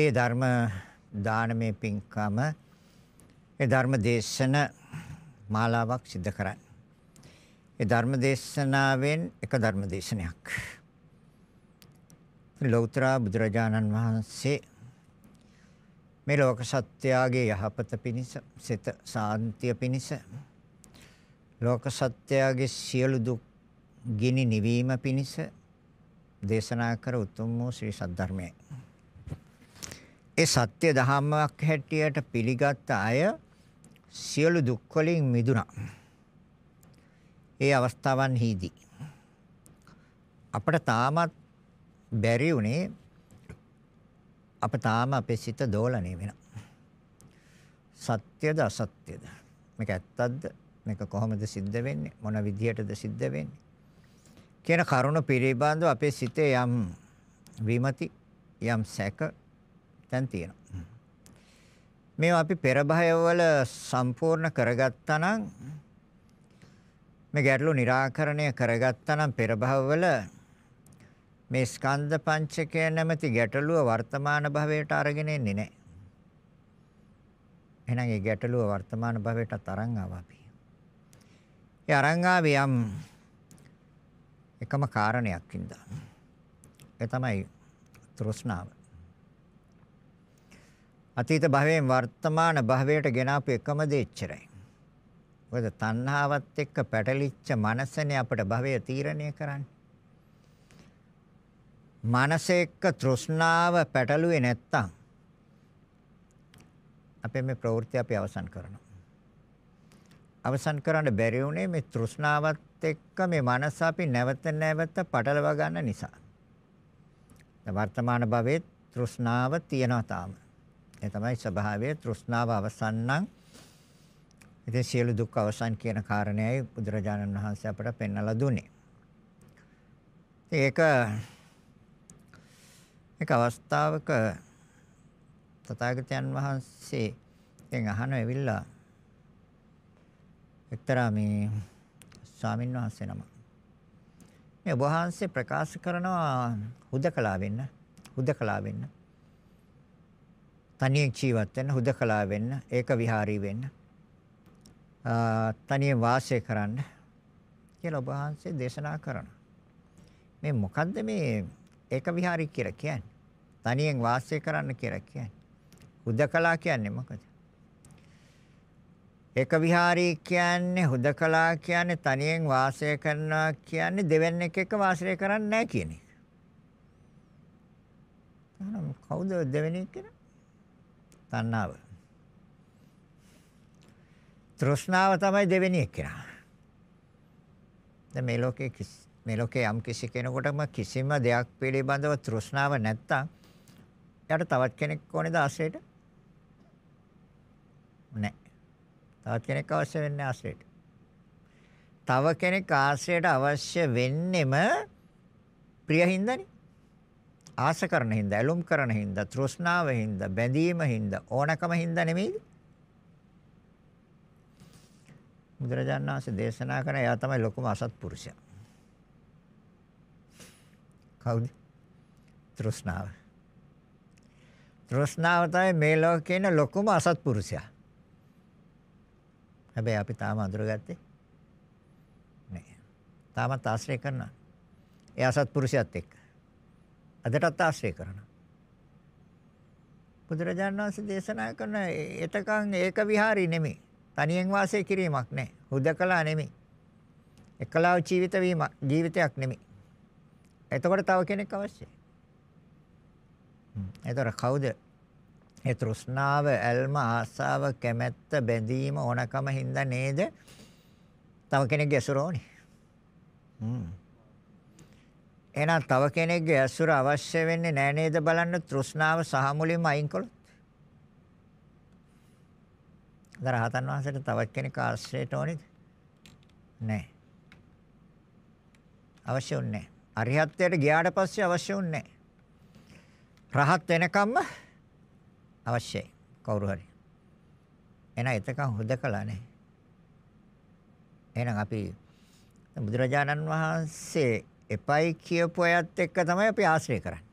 ඒ ධර්ම දානමය පින්කම ඒ ධර්ම දේශන මාලාවක් සිදු කරන්න. ඒ ධර්ම දේශනාවෙන් එක ධර්ම දේශනයක්. ලෞතර බුදුරජාණන් වහන්සේ මේ ලෝක සත්‍යයේ යහපත පිණිස සිත සාන්තිය පිණිස ලෝක සත්‍යයේ සියලු දුක් ගිනි නිවීම පිණිස දේශනා කර උතුම් වූ ශ්‍රී සද්ධර්මයයි. ඒ සත්‍ය දහමක් හැටියට පිළිගත් අය සියලු දුක් වලින් මිදුණා. ඒ අවස්ථාවන්හිදී අපට තාමත් බැරි වුණේ අප තාම අපේ සිත දෝලණය වෙනවා. සත්‍යද අසත්‍යද? මේක ඇත්තක්ද? මේක කොහොමද සිද්ධ වෙන්නේ? මොන විදියටද සිද්ධ වෙන්නේ? කියන කරුණ පිළිබඳව අපේ සිතේ යම් විමති යම් සැක තැන් තියෙනවා. මේවා අපි පෙර භයවල සම්පූර්ණ කරගත්තා නම් මේ ගැටලු निराකරණය කරගත්තා නම් පෙර භවවල මේ ස්කන්ධ පංචකය නැමැති ගැටලුව වර්තමාන භවයට අරගෙන එන්නේ නැහැ. එහෙනම් ඒ ගැටලුව වර්තමාන භවයට තරං ආවා අපි. ඒ අරන් ආවේ යම් එකම කාරණයක් ඉදන්. ඒ තමයි තෘෂ්ණාව. අතීත භවයෙන් වර්තමාන භවයට ගෙනාපු එකම දේ එච්චරයි. මොකද තණ්හාවත් එක්ක පැටලිච්ච මනසනේ අපට භවය තීරණය කරන්නේ. මනස එක්ක තෘෂ්ණාව පැටලුවේ නැත්තම් අපේ මේ ප්‍රවෘත්ති අපි අවසන් කරනවා. අවසන් කරන්න බැරි වුණේ මේ තෘෂ්ණාවත් එක්ක මේ මනස අපි නැවත නැවත පටලවා ගන්න නිසා. වර්තමාන භවයේ තෘෂ්ණාව තියෙනවා තාම. ඒ තමයි ස්වභාවයේ තෘෂ්ණාව අවසන් නම් ඉතින් සියලු දුක් අවසන් කියන කාරණයයි බුදුරජාණන් වහන්සේ අපට පෙන්වලා දුන්නේ. ඒක එක අවස්ථාවක තථාගතයන් වහන්සේ දැන් අහන වෙවිලා එක්තරා මේ ස්වාමීන් වහන්සේ නම මේ වහන්සේ ප්‍රකාශ කරනවා හුදකලා වෙන්න හුදකලා වෙන්න තනියෙන් ජීවත් වෙන්න, හුදකලා වෙන්න, ඒක විහාරී වෙන්න. තනියෙන් වාසය කරන්න කියලා ඔබ වහන්සේ දේශනා කරනවා. මේ මොකද්ද මේ ඒක විහාරී කියලා කියන්නේ? තනියෙන් වාසය කරන්න කියලා කියන්නේ. හුදකලා කියන්නේ මොකද? ඒක විහාරී කියන්නේ හුදකලා කියන්නේ තනියෙන් වාසය කරනවා කියන්නේ දෙවන්නේක එක වාසය කරන්නේ නැහැ කියන එක. කවුද දෙවන්නේ කියලා? තණ්හාව. තෘෂ්ණාව තමයි දෙවෙනි එක්කෙනා. දැන් මේ ලෝකේ මේ ලෝකේ යම් කිසි කෙනෙකුටම කිසිම දෙයක් පිළිබඳව තෘෂ්ණාව නැත්තම් එයාට තවත් කෙනෙක් ඕනේද ආශ්‍රයට? නැහැ. තවත් කෙනෙක් අවශ්‍ය වෙන්නේ ආශ්‍රයට. තව කෙනෙක් ආශ්‍රයට අවශ්‍ය වෙන්නෙම ප්‍රිය හින්දානේ. ආස කරන හින්දා, ඇලුම් කරන හින්දා, තෘෂ්ණාව හින්දා, බැඳීම හින්දා, ඕනකම හින්දා නෙමෙයිද? බුදුරජාණන් වහන්සේ දේශනා කරන එයා තමයි ලොකුම අසත්පුරුෂයා. කවුද? තෘෂ්ණාව. තෘෂ්ණාව තමයි මේ ලෝකේ ඉන්න ලොකුම අසත්පුරුෂයා. හැබැයි අපි තාම අඳුරගත්තේ නෑ. තාමත් ආශ්‍රය කරනවා. ඒ අසත්පුරුෂයත් එක්ක. අදටත් ආශ්‍රය කරනවා. බුදුරජාණන් වහන්සේ දේශනා කරන එතකන් ඒක විහාරي නෙමෙයි. තනියෙන් වාසය කිරීමක් නෑ. හුදකලා නෙමෙයි. එකලාව ජීවිත වීම ජීවිතයක් නෙමෙයි. එතකොට තව කෙනෙක් අවශ්‍යයි. එතකොට කවුද? ඒ තෘෂ්ණාව, ඇල්ම, ආසාව, කැමැත්ත, බැඳීම, ඕනකම හින්දා නේද? තව කෙනෙක් ගැසුරෝනේ. හ්ම්. එහෙනම් තව කෙනෙක්ගේ ඇසුර අවශ්‍ය වෙන්නේ නෑ නේද බලන්න තෘෂ්ණාව සහ මුලින්ම අයින් කළොත්. දරහතන් වහන්සේට තවත් කෙනෙක් ආශ්‍රයට ඕනේද? නෑ. අවශ්‍ය උන්නේ නෑ. අරිහත්ත්වයට ගියාට පස්සේ අවශ්‍ය උන්නේ නෑ. රහත් වෙනකම්ම අවශ්‍යයි කවුරු හරි. එහෙනම් එතකන් හොදකලා නැහැ. එහෙනම් අපි බුදුරජාණන් වහන්සේ එපයි කියපු අයත් එක්ක තමයි අපි ආශ්‍රය කරන්නේ.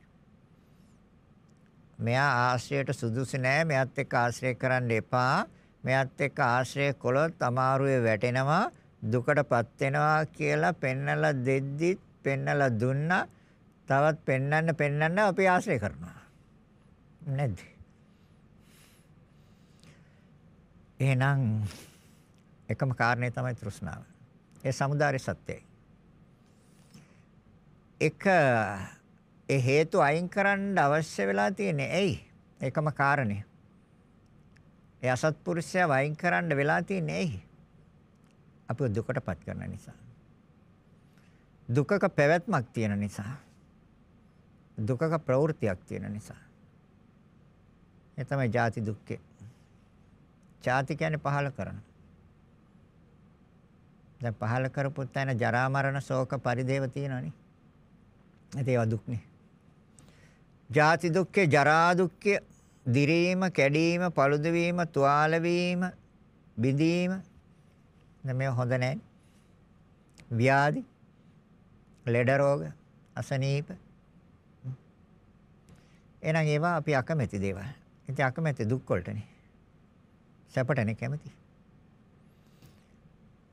මෙයා ආශ්‍රයට සුදුසු නෑ මෙයාත් එක්ක ආශ්‍රය කරන්න එපා. මෙයාත් එක්ක ආශ්‍රය කළොත් අමාරුවේ වැටෙනවා දුකටපත් වෙනවා කියලා පෙන්නලා දෙද්දිත් පෙන්නලා දුන්නා තවත් පෙන්නන්න පෙන්නන්න අපි ආශ්‍රය කරනවා. නැද්ද? එහෙනම් එකම කාරණේ තමයි තෘෂ්ණාව. ඒ samudāre සත්‍යයි. එක ඒ හේතු අයින් කරන්න අවශ්‍ය වෙලා තියෙන්නේ. ඇයි? ඒකම කාරණේ. ඒ අසත්පුරුෂයා වයින් කරන්න වෙලා තියෙන්නේ ඇයි? අපිව දුකටපත් කරන නිසා. දුකක පැවැත්මක් තියෙන නිසා. දුකක ප්‍රවෘත්තියක් තියෙන නිසා. ඒ තමයි ජාති දුක්ඛේ. ජාති කියන්නේ පහල කරන. දැන් පහල කරපු තැන ජරා මරණ ශෝක පරිදේව තියෙනවනේ. ඒවා දුක්නේ. ජාති දුක්ඛේ, ජරා දුක්ඛේ, දිරීම, කැඩීම, පළුදු වීම, තුවාල වීම, බිඳීම මේ හොඳ නැහැ. ව්‍යාධි, ලෙඩ රෝග, අසනීප. එහෙනම් ඒවා අපි අකමැති දේවල්. ඉතින් අකමැති දුක් වලටනේ. සැපටනේ කැමති.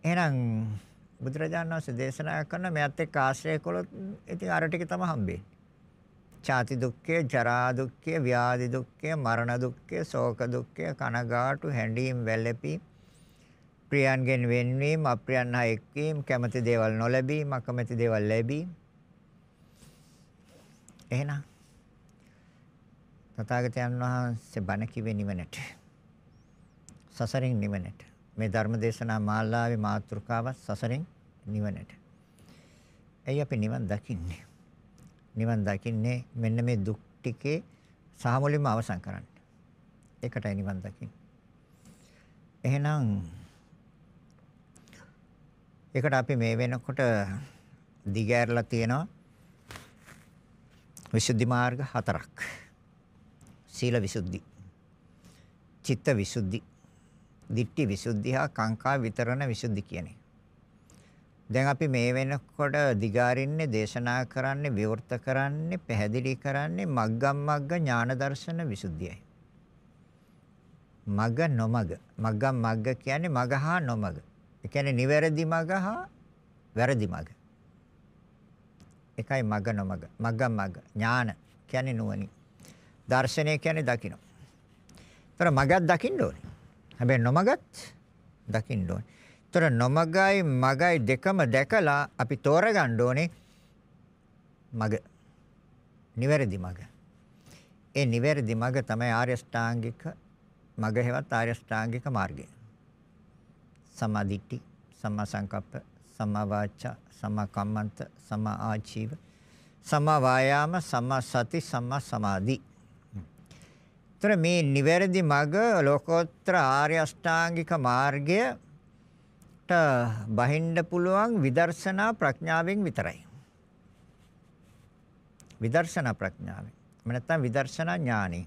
එහෙනම් බුදුරජාණන් වහන්සේ දේශනා කරන මෙයත් එක්ක ආශ්‍රය කළොත් ඉතින් අර ටික තමයි හම්බෙන්නේ. ඡාති දුක්ඛය, ජරා දුක්ඛය, ව්‍යාධි දුක්ඛය, මරණ දුක්ඛය, ශෝක දුක්ඛය, කනගාටු, හැඬීම්, වැළපීම්, ප්‍රියයන්ගෙන් වෙන්වීම, අප්‍රියයන් හා එක්වීම, කැමති දේවල් නොලැබීම, අකමැති දේවල් ලැබීම. එහෙනම් තථාගතයන් වහන්සේ බණ කිව්වේ නිවනට. සසරින් නිවනට. මේ ධර්ම දේශනා මාලාවේ මාතෘකාවත් සසරෙන් නිවනට. ඇයි අපි නිවන් දකින්නේ? නිවන් දකින්නේ මෙන්න මේ දුක් ටිකේ සාමුලින්ම අවසන් කරන්න. ඒකටයි නිවන් දකින්නේ. එහෙනම් ඒකට අපි මේ වෙනකොට දිගෑරලා තියෙනවා විසුද්ධි මාර්ග හතරක්. සීල විසුද්ධි, චිත්ත විසුද්ධි, දිට්ඨි විසුද්ධිය හා කාංකා විතරණ විසුද්ධි කියන්නේ. දැන් අපි මේ වෙනකොට දිගාරින්නේ දේශනා කරන්නේ විවෘත කරන්නේ පැහැදිලි කරන්නේ මග්ගම් මග්ග ඥාන දර්ශන විසුද්ධියයි. මග නොමග මග්ගම් මග්ග කියන්නේ මග හා නොමග. ඒ කියන්නේ නිවැරදි මග හා වැරදි මග. එකයි මග නොමග මග්ගම් මග්ග ඥාන කියන්නේ නුවණි. දර්ශනය කියන්නේ දකින්න. ඒතර මගක් දකින්න ඕනේ. හැබැයි නොමගත් දකින්න ඕනේ. ඒතර නොමගයි මගයි දෙකම දැකලා අපි තෝරගන්න ඕනේ මග. නිවැරදි මග. ඒ නිවැරදි මග තමයි ආර්ය ශ්‍රාංගික මග හේවත් ආර්ය ශ්‍රාංගික මාර්ගය. සම්මා දිට්ඨි, සම්මා සංකප්ප, සම්මා වාචා, සම්මා කම්මන්ත, සම්මා ආජීව, සම්මා වායාම, සම්මා සති, සම්මා සමාධි එතන මේ නිවැරදි මඟ ලෝකෝත්තර ආර්ය අෂ්ටාංගික මාර්ගයට බහින්න පුළුවන් විදර්ශනා ප්‍රඥාවෙන් විතරයි. විදර්ශනා ප්‍රඥාවෙන්. එහෙම නැත්නම් විදර්ශනා ඥානෙ.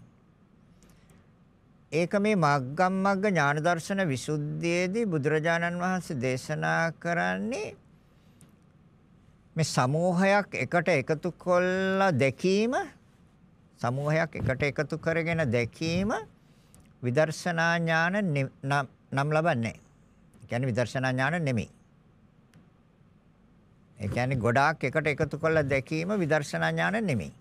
ඒක මේ මග්ගම් මග්ග ඥාන දර්ශන විසුද්ධියේදී බුදුරජාණන් වහන්සේ දේශනා කරන්නේ මේ සමූහයක් එකට එකතු කළා දැකීම සමූහයක් එකට එකතු කරගෙන දැකීම විදර්ශනා ඥාන නම් ලබන්නේ. ඒ කියන්නේ විදර්ශනා ඥාන නෙමෙයි. ඒ කියන්නේ ගොඩාක් එකට එකතු කරලා දැකීම විදර්ශනා ඥාන නෙමෙයි.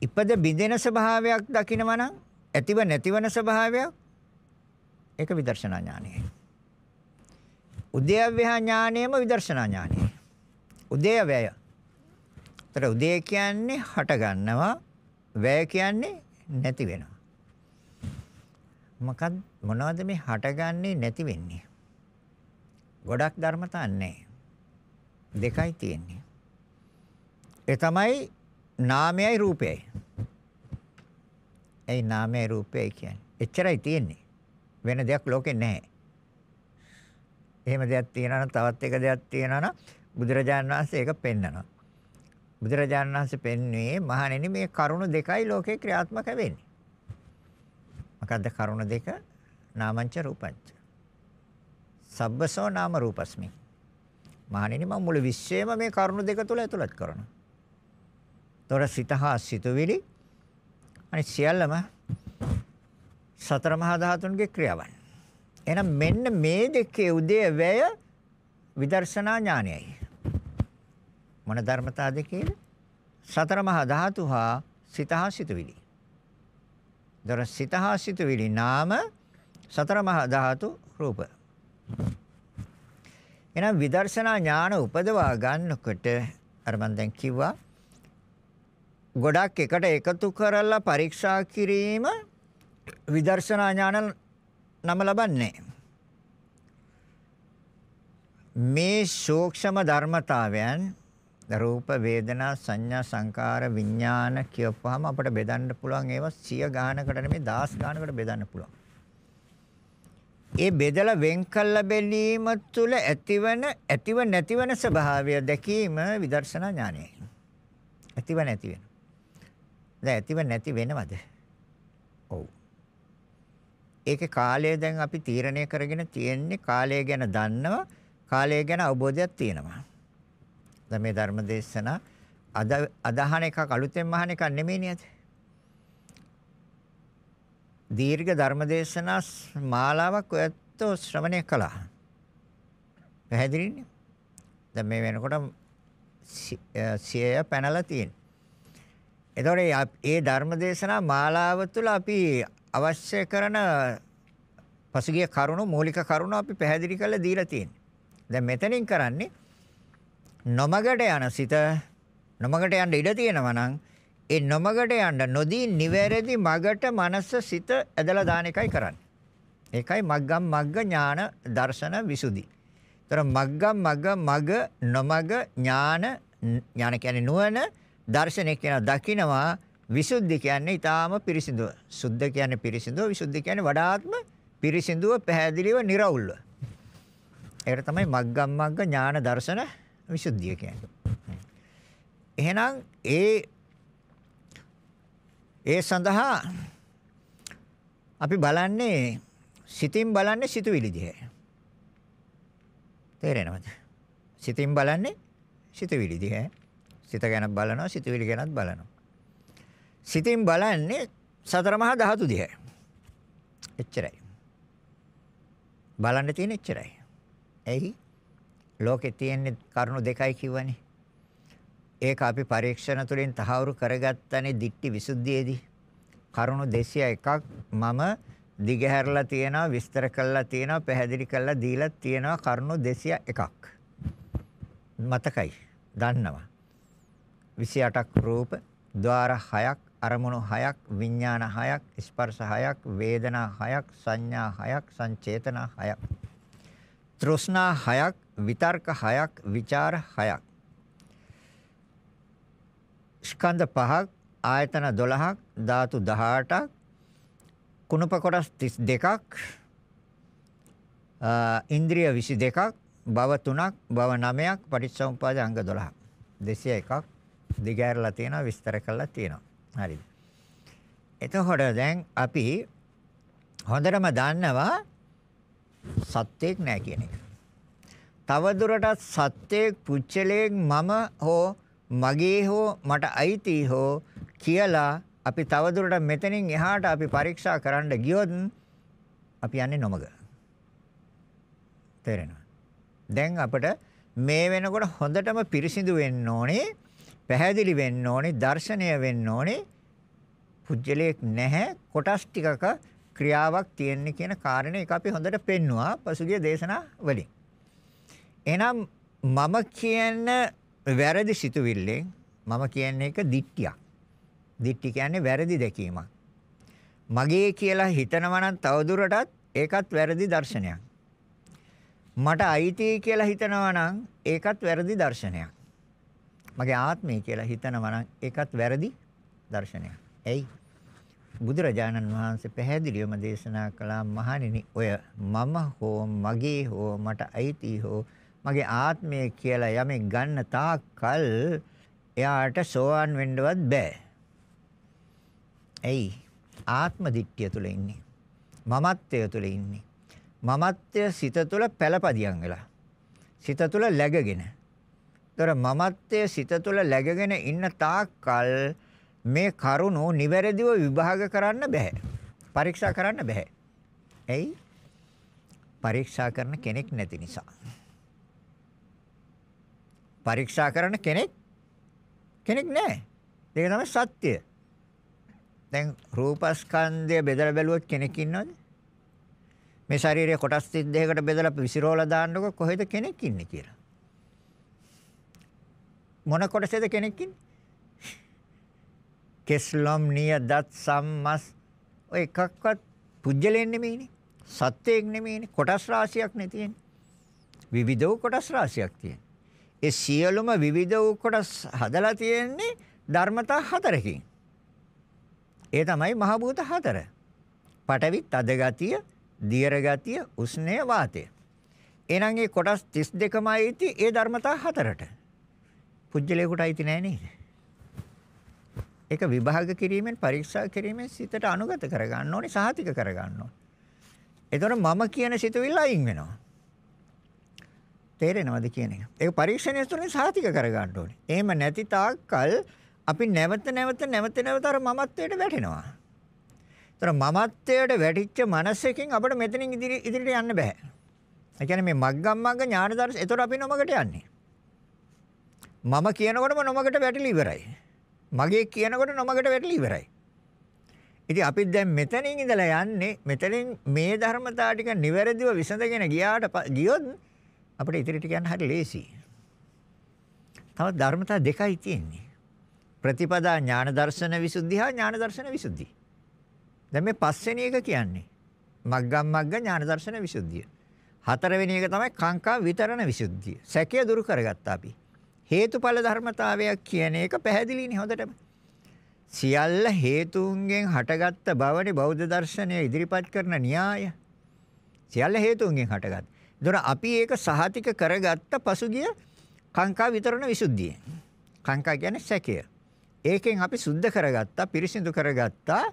ඉපද බිඳෙන ස්වභාවයක් දකිනවා නම් ඇතිව නැතිවන ස්වභාවයක් ඒක විදර්ශනා ඥානයයි. උදේව්‍යහ ඥානයම විදර්ශනා ඥානයයි. උදේවැය එතකොට උදේ කියන්නේ හට ගන්නවා වැය කියන්නේ නැති වෙනවා. මොකක් මොනවද මේ හටගන්නේ නැති වෙන්නේ? ගොඩක් ධර්මතා නැහැ. දෙකයි තියෙන්නේ. ඒ තමයි නාමයයි රූපයයි. ඒ නාමයයි රූපයයි කියන්නේ. එච්චරයි තියෙන්නේ. වෙන දෙයක් ලෝකේ නැහැ. එහෙම දෙයක් තියෙනවා නම් තවත් එක දෙයක් තියෙනවා නම් බුදුරජාණන් වහන්සේ ඒක පෙන්නනවා. බුදුරජාණන් වහන්සේ පෙන්වන්නේ මහණෙනි මේ කරුණ දෙකයි ලෝකේ ක්‍රියාත්මක වෙන්නේ. මොකද්ද කරුණ දෙක? නාමංච රූපංච. සබ්බසෝ නාම රූපස්මි. මහණෙනි මම මුළු විශ්වයම මේ කරුණ දෙක තුල ඇතුළත් කරනවා. තොර සිත හා සිතුවිලි අනිත් සියල්ලම සතර මහා ධාතුන්ගේ ක්‍රියාවන්. එහෙනම් මෙන්න මේ දෙකේ උදේ වැය විදර්ශනා ඥානයයි. මොන ධර්මතාවද කියලා? සතර මහා ධාතු හා සිතහා සිතුවිලි. දර සිතහා සිතුවිලි නාම සතර මහා ධාතු රූප. එහෙනම් විදර්ශනා ඥාන උපදවා ගන්නකොට අර මම දැන් කිව්වා ගොඩක් එකට එකතු කරලා පරීක්ෂා කිරීම විදර්ශනා ඥාන නම ලබන්නේ මේ සූක්ෂම ධර්මතාවයන් රූප වේදනා සංඥා සංකාර විඥාන කියපුවාම අපිට බෙදන්න පුළුවන් ඒවා සිය ගානකට නෙමෙයි දහස් ගානකට බෙදන්න පුළුවන්. ඒ බෙදලා වෙන් කළ බැලීම තුළ ඇතිවන ඇතිව නැතිවන ස්වභාවය දැකීම විදර්ශනා ඥානයයි. ඇතිව නැති වෙන. දැන් ඇතිව නැති වෙනවද? ඔව්. ඒකේ කාලය දැන් අපි තීරණය කරගෙන තියෙන්නේ කාලය ගැන දන්නවා කාලය ගැන අවබෝධයක් තියෙනවා. දැන් මේ ධර්ම දේශනා අද අදහන එකක් අලුතෙන් අහන එකක් නෙමෙයි නේද? දීර්ඝ ධර්ම දේශනා මාලාවක් ඔයත් ශ්‍රවණය කළා. පැහැදිලිනේ? දැන් මේ වෙනකොට සිය පැනලා තියෙන. එතකොට ඒ ධර්ම දේශනා මාලාව තුළ අපි අවශ්‍ය කරන පසුගිය කරුණු මූලික කරුණු අපි පැහැදිලි කරලා දීලා තියෙනවා. දැන් මෙතනින් කරන්නේ නොමගට යන සිත නොමගට යන්න ඉඩ තියෙනවා නම් ඒ නොමගට යන්න නොදී නිවැරදි මගට මනස සිත ඇදලා දාන එකයි කරන්නේ. ඒකයි මග්ගම් මග්ග ඥාන දර්ශන විසුද්ධි. ඒතර මග්ගම් මග්ග මග නොමග ඥාන ඥාන කියන්නේ නුවණ දර්ශනය කියන දකිනවා විසුද්ධි කියන්නේ ඊටාම පිරිසිදුව. සුද්ධ කියන්නේ පිරිසිදුව විසුද්ධි කියන්නේ වඩාත්ම පිරිසිදුව පැහැදිලිව निराවුල්ව. ඒකට තමයි මග්ගම් මග්ග ඥාන දර්ශන විසුද්ධිය කියන්නේ. එහෙනම් ඒ ඒ සඳහා අපි බලන්නේ සිතින් බලන්නේ සිතුවිලි දිහා. තේරෙනවද? සිතින් බලන්නේ සිතුවිලි දිහා. සිත ගැන බලනවා සිතුවිලි ගැනත් බලනවා. සිතින් බලන්නේ සතර මහා ධාතු දිහා. එච්චරයි. බලන්න තියෙන එච්චරයි. ඇයි? ලෝකේ තියෙන්නේ කරුණු දෙකයි කිව්වනේ. ඒක අපි පරීක්ෂණ තුලින් තහවුරු කරගත්තනේ දික්ටි විසුද්ධියේදී. කරුණු 201ක් මම දිගහැරලා තියෙනවා, විස්තර කරලා තියෙනවා, පැහැදිලි කරලා දීලා තියෙනවා කරුණු 201ක්. මතකයි. දන්නවා. 28ක් රූප, ద్వාර 6ක්, අරමුණු 6ක්, විඥාන 6ක්, ස්පර්ශ 6ක්, වේදනා 6ක්, සංඥා 6ක්, සංචේතන 6ක්. තෘෂ්ණා හයක්, විතර්ක හයක්, ਵਿਚාර හයක්. ස්කන්ධ පහක්, ආයතන 12ක්, ධාතු 18ක්, කුණප කොටස් 32ක්, ඉන්ද්‍රිය 22ක්, භව 3ක්, භව 9ක්, පටිච්චසමුපාද අංග 12ක්. 201ක් දිගහැරලා තියෙනවා, විස්තර කරලා තියෙනවා. හරිද? එතකොට දැන් අපි හොඳටම දන්නවා සත්‍යයක් නැහැ කියන එක. තව දුරටත් සත්‍යයක් පුච්චලයක් මම හෝ මගේ හෝ මට අයිති හෝ කියලා අපි තව දුරටත් මෙතනින් එහාට අපි පරීක්ෂා කරන්න ගියොත් අපි යන්නේ නොමග. තේරෙනවද? දැන් අපිට මේ වෙනකොට හොඳටම පිරිසිදු වෙන්න ඕනේ, පැහැදිලි වෙන්න ඕනේ, දර්ශනය වෙන්න ඕනේ. පුජ්‍යලයක් නැහැ කොටස් ටිකක ක්‍රියාවක් තියෙන්නේ කියන කාරණේ ඒක අපි හොඳට පෙන්නවා පසුගිය දේශනා වලින්. එහෙනම් මම කියන වැරදි සිතුවිල්ලෙන් මම කියන්නේ එක දිට්ඨියක්. දිට්ඨි කියන්නේ වැරදි දැකීමක්. මගේ කියලා හිතනවා නම් තවදුරටත් ඒකත් වැරදි දර්ශනයක්. මට අයිති කියලා හිතනවා නම් ඒකත් වැරදි දර්ශනයක්. මගේ ආත්මය කියලා හිතනවා නම් ඒකත් වැරදි දර්ශනයක්. එයි බුදුරජාණන් වහන්සේ පැහැදිලිවම දේශනා කළා මහණෙනි ඔය මම හෝ මගේ හෝ මට අයිති හෝ මගේ ආත්මය කියලා යමෙක් ගන්න තාක් කල් එයාට සෝවන් වෙන්නවත් බෑ. එයි ආත්ම දිට්ඨිය තුල ඉන්නේ. මමත්වය තුල ඉන්නේ. මමත්වය සිත තුල පළපදියම් වෙලා. සිත තුල läගගෙන. ඒතර මමත්වය සිත තුල läගගෙන ඉන්න තාක් කල් මේ කරුණු නිවැරදිව විභාග කරන්න බෑ. පරීක්ෂා කරන්න බෑ. ඇයි? පරීක්ෂා කරන කෙනෙක් නැති නිසා. පරීක්ෂා කරන කෙනෙක් කෙනෙක් නැහැ. ඒක තමයි සත්‍ය. දැන් රූපස්කන්ධය බෙදලා බැලුවොත් කෙනෙක් ඉන්නවද? මේ ශරීරයේ කොටස් 32කට බෙදලා විසිරෝලා දාන්නකො කොහෙද කෙනෙක් ඉන්නේ කියලා. මොන කොටසේද කෙනෙක් ඉන්නේ? කෙස්ලොම් නියදත් සම්මස් ඔය එකක්වත් පුජ්‍යලෙන් නෙමෙයිනේ. සත්‍යයක් නෙමෙයිනේ. කොටස් රාශියක් නේ තියෙන්නේ. විවිධ වූ කොටස් රාශියක් තියෙන. ඒ සියලුම විවිධ වූ කොටස් හදලා තියෙන්නේ ධර්මතා හතරකින්. ඒ තමයි මහ භූත හතර. පඨවි, තද ගතිය, දියර ගතිය, උෂ්ණය, වාතය. එහෙනම් මේ කොටස් 32මයි ඉති ඒ ධර්මතා හතරට. පුජ්‍යලේකට අයිති නෑ නේද? ඒක විභාග කිරීමෙන් පරීක්ෂා කිරීමෙන් සිතට අනුගත කරගන්න ඕනේ සහතික කරගන්න ඕනේ. එතකොට මම කියන සිතුවිල්ල අයින් වෙනවා. තේරෙනවද කියන එක? ඒක පරීක්ෂණය තුළින් සහතික කරගන්න ඕනේ. එහෙම නැති තාක්කල් අපි නැවත නැවත නැවත නැවත අර මමත්වයට වැටෙනවා. ඒතර මමත්වයට වැටිච්ච මනසකින් අපිට මෙතනින් ඉදිරි ඉදිරියට යන්න බෑ. ඒ කියන්නේ මේ මග්ගම් මග්ග ඥාන දර්ශ. ඒතර අපි නොමගට යන්නේ. මම කියනකොටම නොමගට වැටිලි ඉවරයි. මගේ කියනකොට නොමගට වැටලි ඉවරයි. ඉතින් අපි දැන් මෙතනින් ඉඳලා යන්නේ මෙතනින් මේ ධර්මතාව ටික නිවැරදිව විසඳගෙන ගියාට ගියොත් අපිට ඉදිරියට යන්න හරි ලේසියි. තව ධර්මතා දෙකයි තියෙන්නේ. ප්‍රතිපදා ඥාන දර්ශන විසුද්ධි හා ඥාන දර්ශන විසුද්ධි. දැන් මේ පස්වෙනි එක කියන්නේ මග්ගම් මග්ග ඥාන දර්ශන විසුද්ධිය. හතරවෙනි එක තමයි කාංකා විතරණ විසුද්ධිය. සැකය දුරු කරගත්තා අපි. හේතුඵල ධර්මතාවයක් කියන එක පැහැදිලිනේ හොඳටම. සියල්ල හේතුන්ගෙන් හටගත්ත බවනේ බෞද්ධ දර්ශනය ඉදිරිපත් කරන න්‍යාය. සියල්ල හේතුන්ගෙන් හටගත්. ඒතර අපි ඒක සහතික කරගත්ත පසුගිය කාංකා විතරණ විසුද්ධිය. කාංකා කියන්නේ සැකය. ඒකෙන් අපි සුද්ධ කරගත්තා, පිරිසිදු කරගත්තා.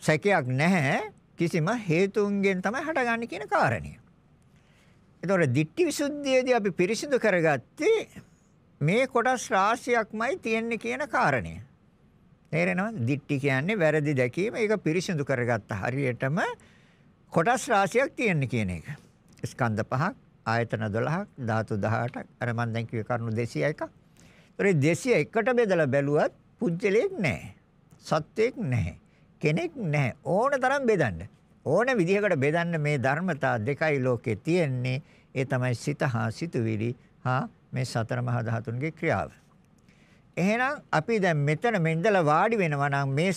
සැකයක් නැහැ. කිසිම හේතුන්ගෙන් තමයි හටගන්නේ කියන කාරණය. ඒතකොට ditthi visuddhiyeදී අපි පිරිසිදු කරගත්තේ මේ කොටස් රාශියක්මයි තියෙන්නේ කියන කාරණය. තේරෙනවද? දික්ටි කියන්නේ වැරදි දැකීම. ඒක පිරිසිදු කරගත්ත හරියටම කොටස් රාශියක් තියෙන්නේ කියන එක. ස්කන්ධ පහක්, ආයතන 12ක්, ධාතු 18ක්. අර මම දැන් කිව්වේ කරුණු 201ක්. ඒතරේ 201ට බෙදලා බැලුවත් පුජ්‍යලයක් නැහැ. සත්‍යයක් නැහැ. කෙනෙක් නැහැ. ඕන තරම් බෙදන්න. ඕන විදිහකට බෙදන්න මේ ධර්මතා දෙකයි ලෝකේ තියෙන්නේ. ඒ තමයි සිත හා සිතුවිලි හා මේ සතර මහා ධාතුන්ගේ ක්‍රියාව. එහෙනම් අපි දැන් මෙතන මෙන්දලා වාඩි වෙනවා නම් මේ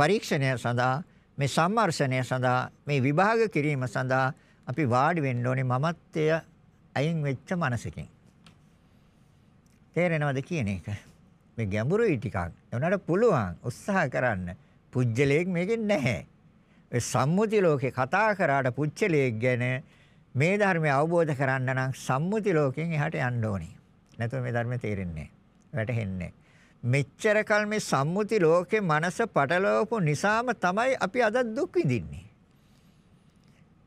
පරීක්ෂණය සඳහා මේ සම්මර්ෂණය සඳහා මේ විභාග කිරීම සඳහා අපි වාඩි වෙන්න ඕනේ මමත්වය අයින් වෙච්ච මනසකින්. තේරෙනවද කියන එක? මේ ගැඹුරුයි ටිකක්. ඒනට පුළුවන් උත්සාහ කරන්න. පුජ්‍යලයක් මේකෙන් නැහැ. සම්මුති ලෝකේ කතා කරාට පුච්චලයක් ගැන මේ ධර්මය අවබෝධ කරන්න නම් සම්මුති ලෝකයෙන් එහාට යන්න ඕනේ. නැතුව මේ ධර්මය තේරෙන්නේ වැටහෙන්නේ මෙච්චර කල් මේ සම්මුති ලෝකේ මනස පටලවපු නිසාම තමයි අපි අද දුක් විඳින්නේ.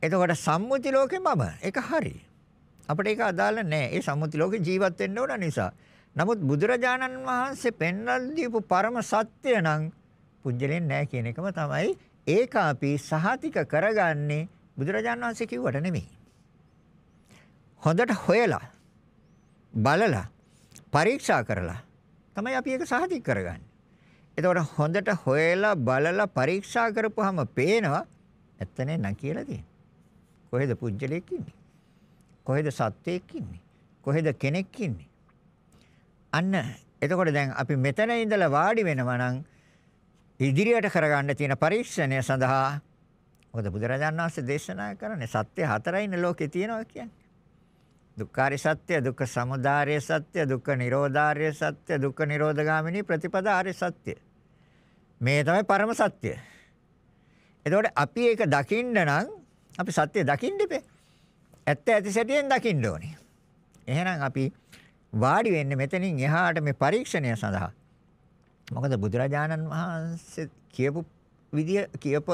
එතකොට සම්මුති ලෝකේ මම ඒක හරි. අපිට ඒක අදාළ නැහැ. ඒ සම්මුති ලෝකේ ජීවත් වෙන්න ඕන නිසා. නමුත් බුදුරජාණන් වහන්සේ පෙන්වලා දීපු පරම සත්‍ය නම් පුජ්‍යලෙන් නැහැ කියන එකම තමයි ඒක අපි සහතික කරගන්නේ බුදුරජාණන් වහන්සේ කිව්වට නෙමෙයි. හොඳට හොයලා බලලා පරීක්ෂා කරලා තමයි අපි ඒක සාධික කරගන්නේ. එතකොට හොඳට හොයලා බලලා පරීක්ෂා කරපුවාම පේනවා ඇත්ත නෑ කියලා තියෙනවා. කොහෙද පුජ්‍යලෙක් ඉන්නේ? කොහෙද සත්වයෙක් ඉන්නේ? කොහෙද කෙනෙක් ඉන්නේ? අන්න එතකොට දැන් අපි මෙතන ඉඳලා වාඩි වෙනවා නම් ඉදිරියට කරගන්න තියෙන පරීක්ෂණය සඳහා මොකද බුදුරජාණන් වහන්සේ දේශනා කරන්නේ සත්‍ය හතරයිනේ ලෝකේ තියෙනවා කියන්නේ. දුක්ඛාරිය සත්‍ය, දුක්ඛ සමුදාය සත්‍ය, දුක්ඛ නිරෝධාරිය සත්‍ය, දුක්ඛ නිරෝධගාමිනී ප්‍රතිපදා ආරිය සත්‍ය. මේ තමයි පරම සත්‍ය. එතකොට අපි ඒක දකින්න නම් අපි සත්‍ය දකින්න ඉපේ. ඇත්ත ඇති සැටියෙන් දකින්න ඕනේ. එහෙනම් අපි වාඩි වෙන්නේ මෙතනින් එහාට මේ පරීක්ෂණය සඳහා. මොකද බුදුරජාණන් වහන්සේ කියපු විදිය කියප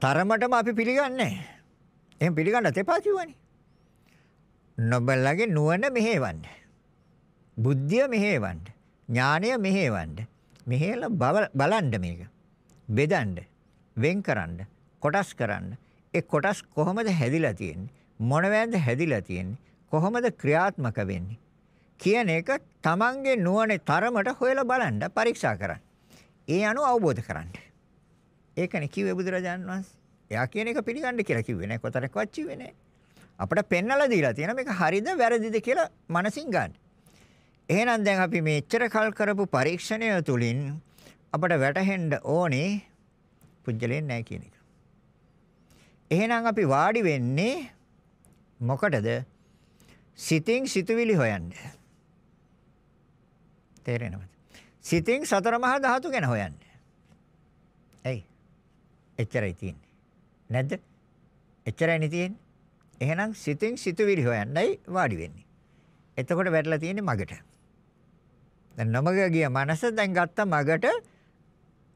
තරමටම අපි පිළිගන්නේ නැහැ. එහෙනම් පිළිගන්නත් එපා කිව්වනේ. නොබලගේ නුවණ මෙහෙවන්න. බුද්ධිය මෙහෙවන්න. ඥානය මෙහෙවන්න. මෙහෙල බලන්න මේක. බෙදන්න. වෙන් කරන්න. කොටස් කරන්න. ඒ කොටස් කොහොමද හැදිලා තියෙන්නේ? මොනවැන්ද හැදිලා තියෙන්නේ? කොහොමද ක්‍රියාත්මක වෙන්නේ? කියන එක තමන්ගේ නුවණේ තරමට හොයලා බලන්න පරීක්ෂා කරන්න. ඒ අනුව අවබෝධ කරන්න. ඒකනේ කිව්වේ බුදුරජාන් වහන්සේ. එයා කියන එක පිළිගන්න කියලා කිව්වේ නෑ. කොතරක්වත් කිව්වේ නෑ. අපිට පෙන්නලා දීලා තියෙන මේක හරිද වැරදිද කියලා මනසින් ගන්න. එහෙනම් දැන් අපි මෙච්චර කල් කරපු පරීක්ෂණය තුලින් අපිට වැටහෙන්න ඕනේ පුජ්‍යලෙන් නැහැ කියන එක. එහෙනම් අපි වාඩි වෙන්නේ මොකටද? සිතින් සිතුවිලි හොයන්න. තේරෙනවද? සිතින් සතර මහා ධාතු ගැන හොයන්න. එයි. එච්චරයි තියෙන්නේ. නැද්ද? එච්චරයිනේ තියෙන්නේ. එහෙනම් සිතින් සිතුවිලි හොයන්නයි වාඩි වෙන්නේ. එතකොට වැටලා තියෙන්නේ මගට. දැන් නොමග ගිය මනස දැන් ගත්ත මගට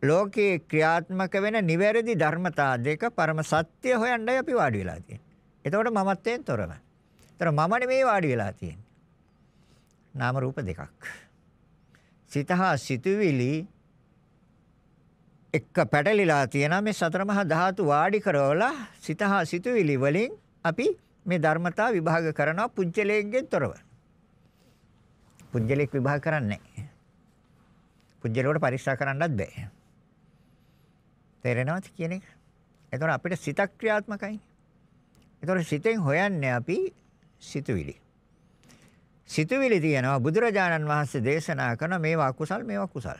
ලෝකේ ක්‍රියාත්මක වෙන නිවැරදි ධර්මතා දෙක පරම සත්‍ය හොයන්නයි අපි වාඩි වෙලා තියෙන්නේ. එතකොට මමත්වයෙන් තොරව. ඒතර මම නෙමෙයි වාඩි වෙලා තියෙන්නේ. නාම රූප දෙකක්. සිතහා සිතුවිලි එක පැටලිලා තියෙන මේ සතර මහා ධාතු වාඩි කරවලා සිතහා සිතුවිලි වලින් අපි මේ ධර්මතා විභාග කරනවා පුජ්‍යලයෙන් තොරව. පුජ්‍යලෙක් විභාග කරන්නේ නැහැ. පුජ්‍යලයට පරික්ෂා කරන්නත් බෑ. තේරෙනවද කියන එක? ඒතොර අපිට සිතක් ක්‍රියාත්මකයි. ඒතොර සිතෙන් හොයන්නේ අපි සිතුවිලි. සිතුවිලි තියෙනවා බුදුරජාණන් වහන්සේ දේශනා කරන මේවා අකුසල් මේවා කුසල්.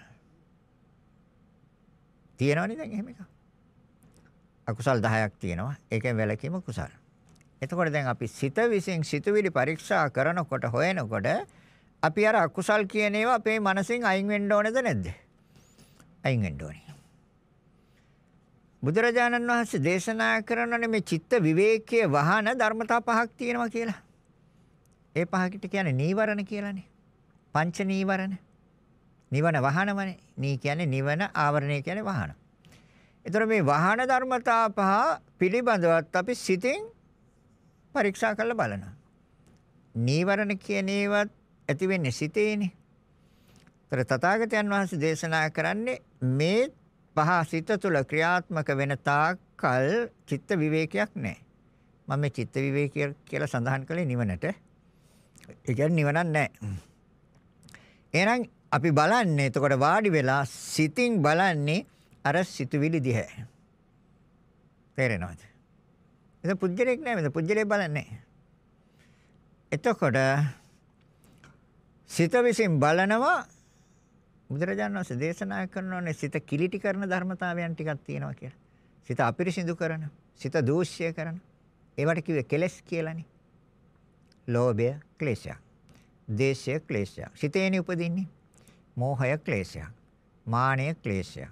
තියෙනවනේ දැන් එහෙම එකක්. අකුසල් 10ක් තියෙනවා. ඒකෙන් වැළකීම කුසල්. එතකොට දැන් අපි සිත විසින් සිතුවිලි පරීක්ෂා කරනකොට හොයනකොට අපි අර අකුසල් කියන ඒවා අපේ මනසින් අයින් වෙන්න ඕනේද නැද්ද? අයින් වෙන්න ඕනේ. බුදුරජාණන් වහන්සේ දේශනා කරනනේ මේ චිත්ත විවේකයේ වහන ධර්මතා පහක් තියෙනවා කියලා. ඒ පහකට කියන්නේ නීවරණ කියලානේ. පංච නීවරණ. නිවන වහනමනේ. නී කියන්නේ නිවන ආවරණය කියන්නේ වහන. ඒතර මේ වහන ධර්මතා පහ පිළිබඳවත් අපි සිතින් පරීක්ෂා කරලා බලනවා. නීවරණ කියන ඒවත් ඇති වෙන්නේ සිතේනේ. ඒතර තථාගතයන් වහන්සේ දේශනා කරන්නේ මේ පහ සිත තුළ ක්‍රියාත්මක වෙන තාක්කල් චිත්ත විවේකයක් නැහැ. මම මේ චිත්ත විවේකය කියලා සඳහන් කළේ නිවනට. ඒ කියන්නේ නිවනක් නැහැ. එහෙනම් අපි බලන්නේ එතකොට වාඩි වෙලා සිතින් බලන්නේ අර සිතුවිලි දිහා. තේරෙනවද? එතන පුජ්‍යලයක් නෑ මෙතන පුජ්‍යලයක් බලන්නේ එතකොට සිත විසින් බලනවා බුදුරජාණන් වහන්සේ දේශනා කරනෝනේ සිත කිලිටි කරන ධර්මතාවයන් ටිකක් තියෙනවා කියලා. සිත අපිරිසිදු කරන, සිත දූෂ්‍ය කරන. ඒවට කිව්වේ කෙලස් කියලානේ. ලෝභය ක්ලේශය. දේශය ක්ලේශය. සිතේනේ උපදින්නේ. මෝහය ක්ලේශය. මානය ක්ලේශය.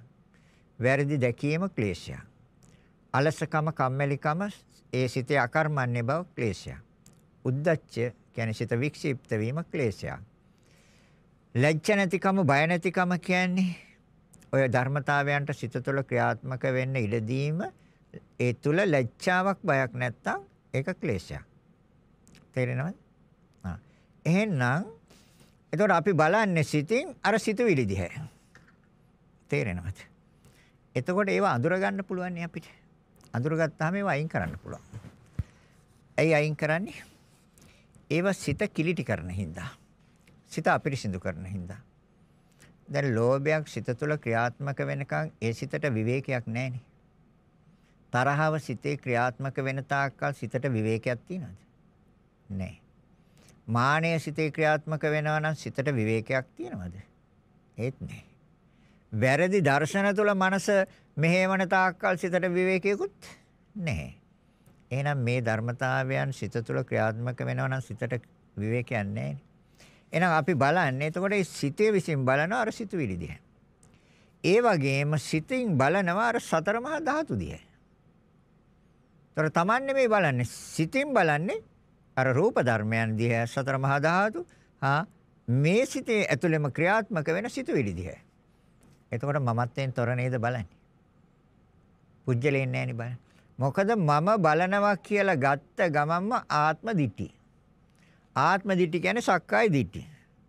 වැරදි දැකීම ක්ලේශය. අලසකම, කම්මැලිකම, ඒ සිතේ අකර්මන්නේ බව ක්ලේශයක්. උද්දච්චය කියන්නේ සිත වික්ෂිප්ත වීම ක්ලේශයක්. ලැජ්ජ නැතිකම බය නැතිකම කියන්නේ ඔය ධර්මතාවයන්ට සිත තුළ ක්‍රියාත්මක වෙන්න ඉඩදීම ඒ තුළ ලැජ්ජාවක් බයක් නැත්තම් ඒක ක්ලේශයක්. තේරෙනවද? ආ. එහෙනම් එතකොට අපි බලන්නේ සිතින් අර සිතුවිලි දිහා. තේරෙනවද? එතකොට ඒව අඳුර ගන්න පුළුවන් නේ අපිට. අඳුරගත්තාම ඒවා අයින් කරන්න පුළුවන්. ඇයි අයින් කරන්නේ? ඒවා සිත කිලිටි කරන හින්දා. සිත අපිරිසිදු කරන හින්දා. දැන් ලෝභයක් සිත තුළ ක්‍රියාත්මක වෙනකන් ඒ සිතට විවේකයක් නැහෙනේ. තරහව සිතේ ක්‍රියාත්මක වෙන තාක්කල් සිතට විවේකයක් තියනවද? නැහැ. මානය සිතේ ක්‍රියාත්මක වෙනවා නම් සිතට විවේකයක් තියනවද? ඒත් නැහැ. වැරදි දර්ශන තුළ මනස මෙහෙවන තාක්කල් සිතට විවේකයකුත් නැහැ. එහෙනම් මේ ධර්මතාවයන් සිත තුළ ක්‍රියාත්මක වෙනවා නම් සිතට විවේකයක් නැහැ. එහෙනම් අපි බලන්නේ එතකොට සිතේ විසින් බලනවා අර සිතුවිලි දිහා. ඒ වගේම සිතින් බලනවා අර සතර මහා ධාතු දිහා. ඒතර Taman නෙමෙයි බලන්නේ සිතින් බලන්නේ අර රූප ධර්මයන් දිහා සතර මහා ධාතු හා මේ සිතේ ඇතුළෙම ක්‍රියාත්මක වෙන සිතුවිලි දිහා. එතකොට මමත්වෙන් තොර නේද බලන්නේ. පුජ්‍යලෙන්නේ නැහැ නේ බලන්න. මොකද මම බලනවා කියලා ගත්ත ගමන්ම ආත්ම දිටි. ආත්ම දිටි කියන්නේ සක්කාය දිටි.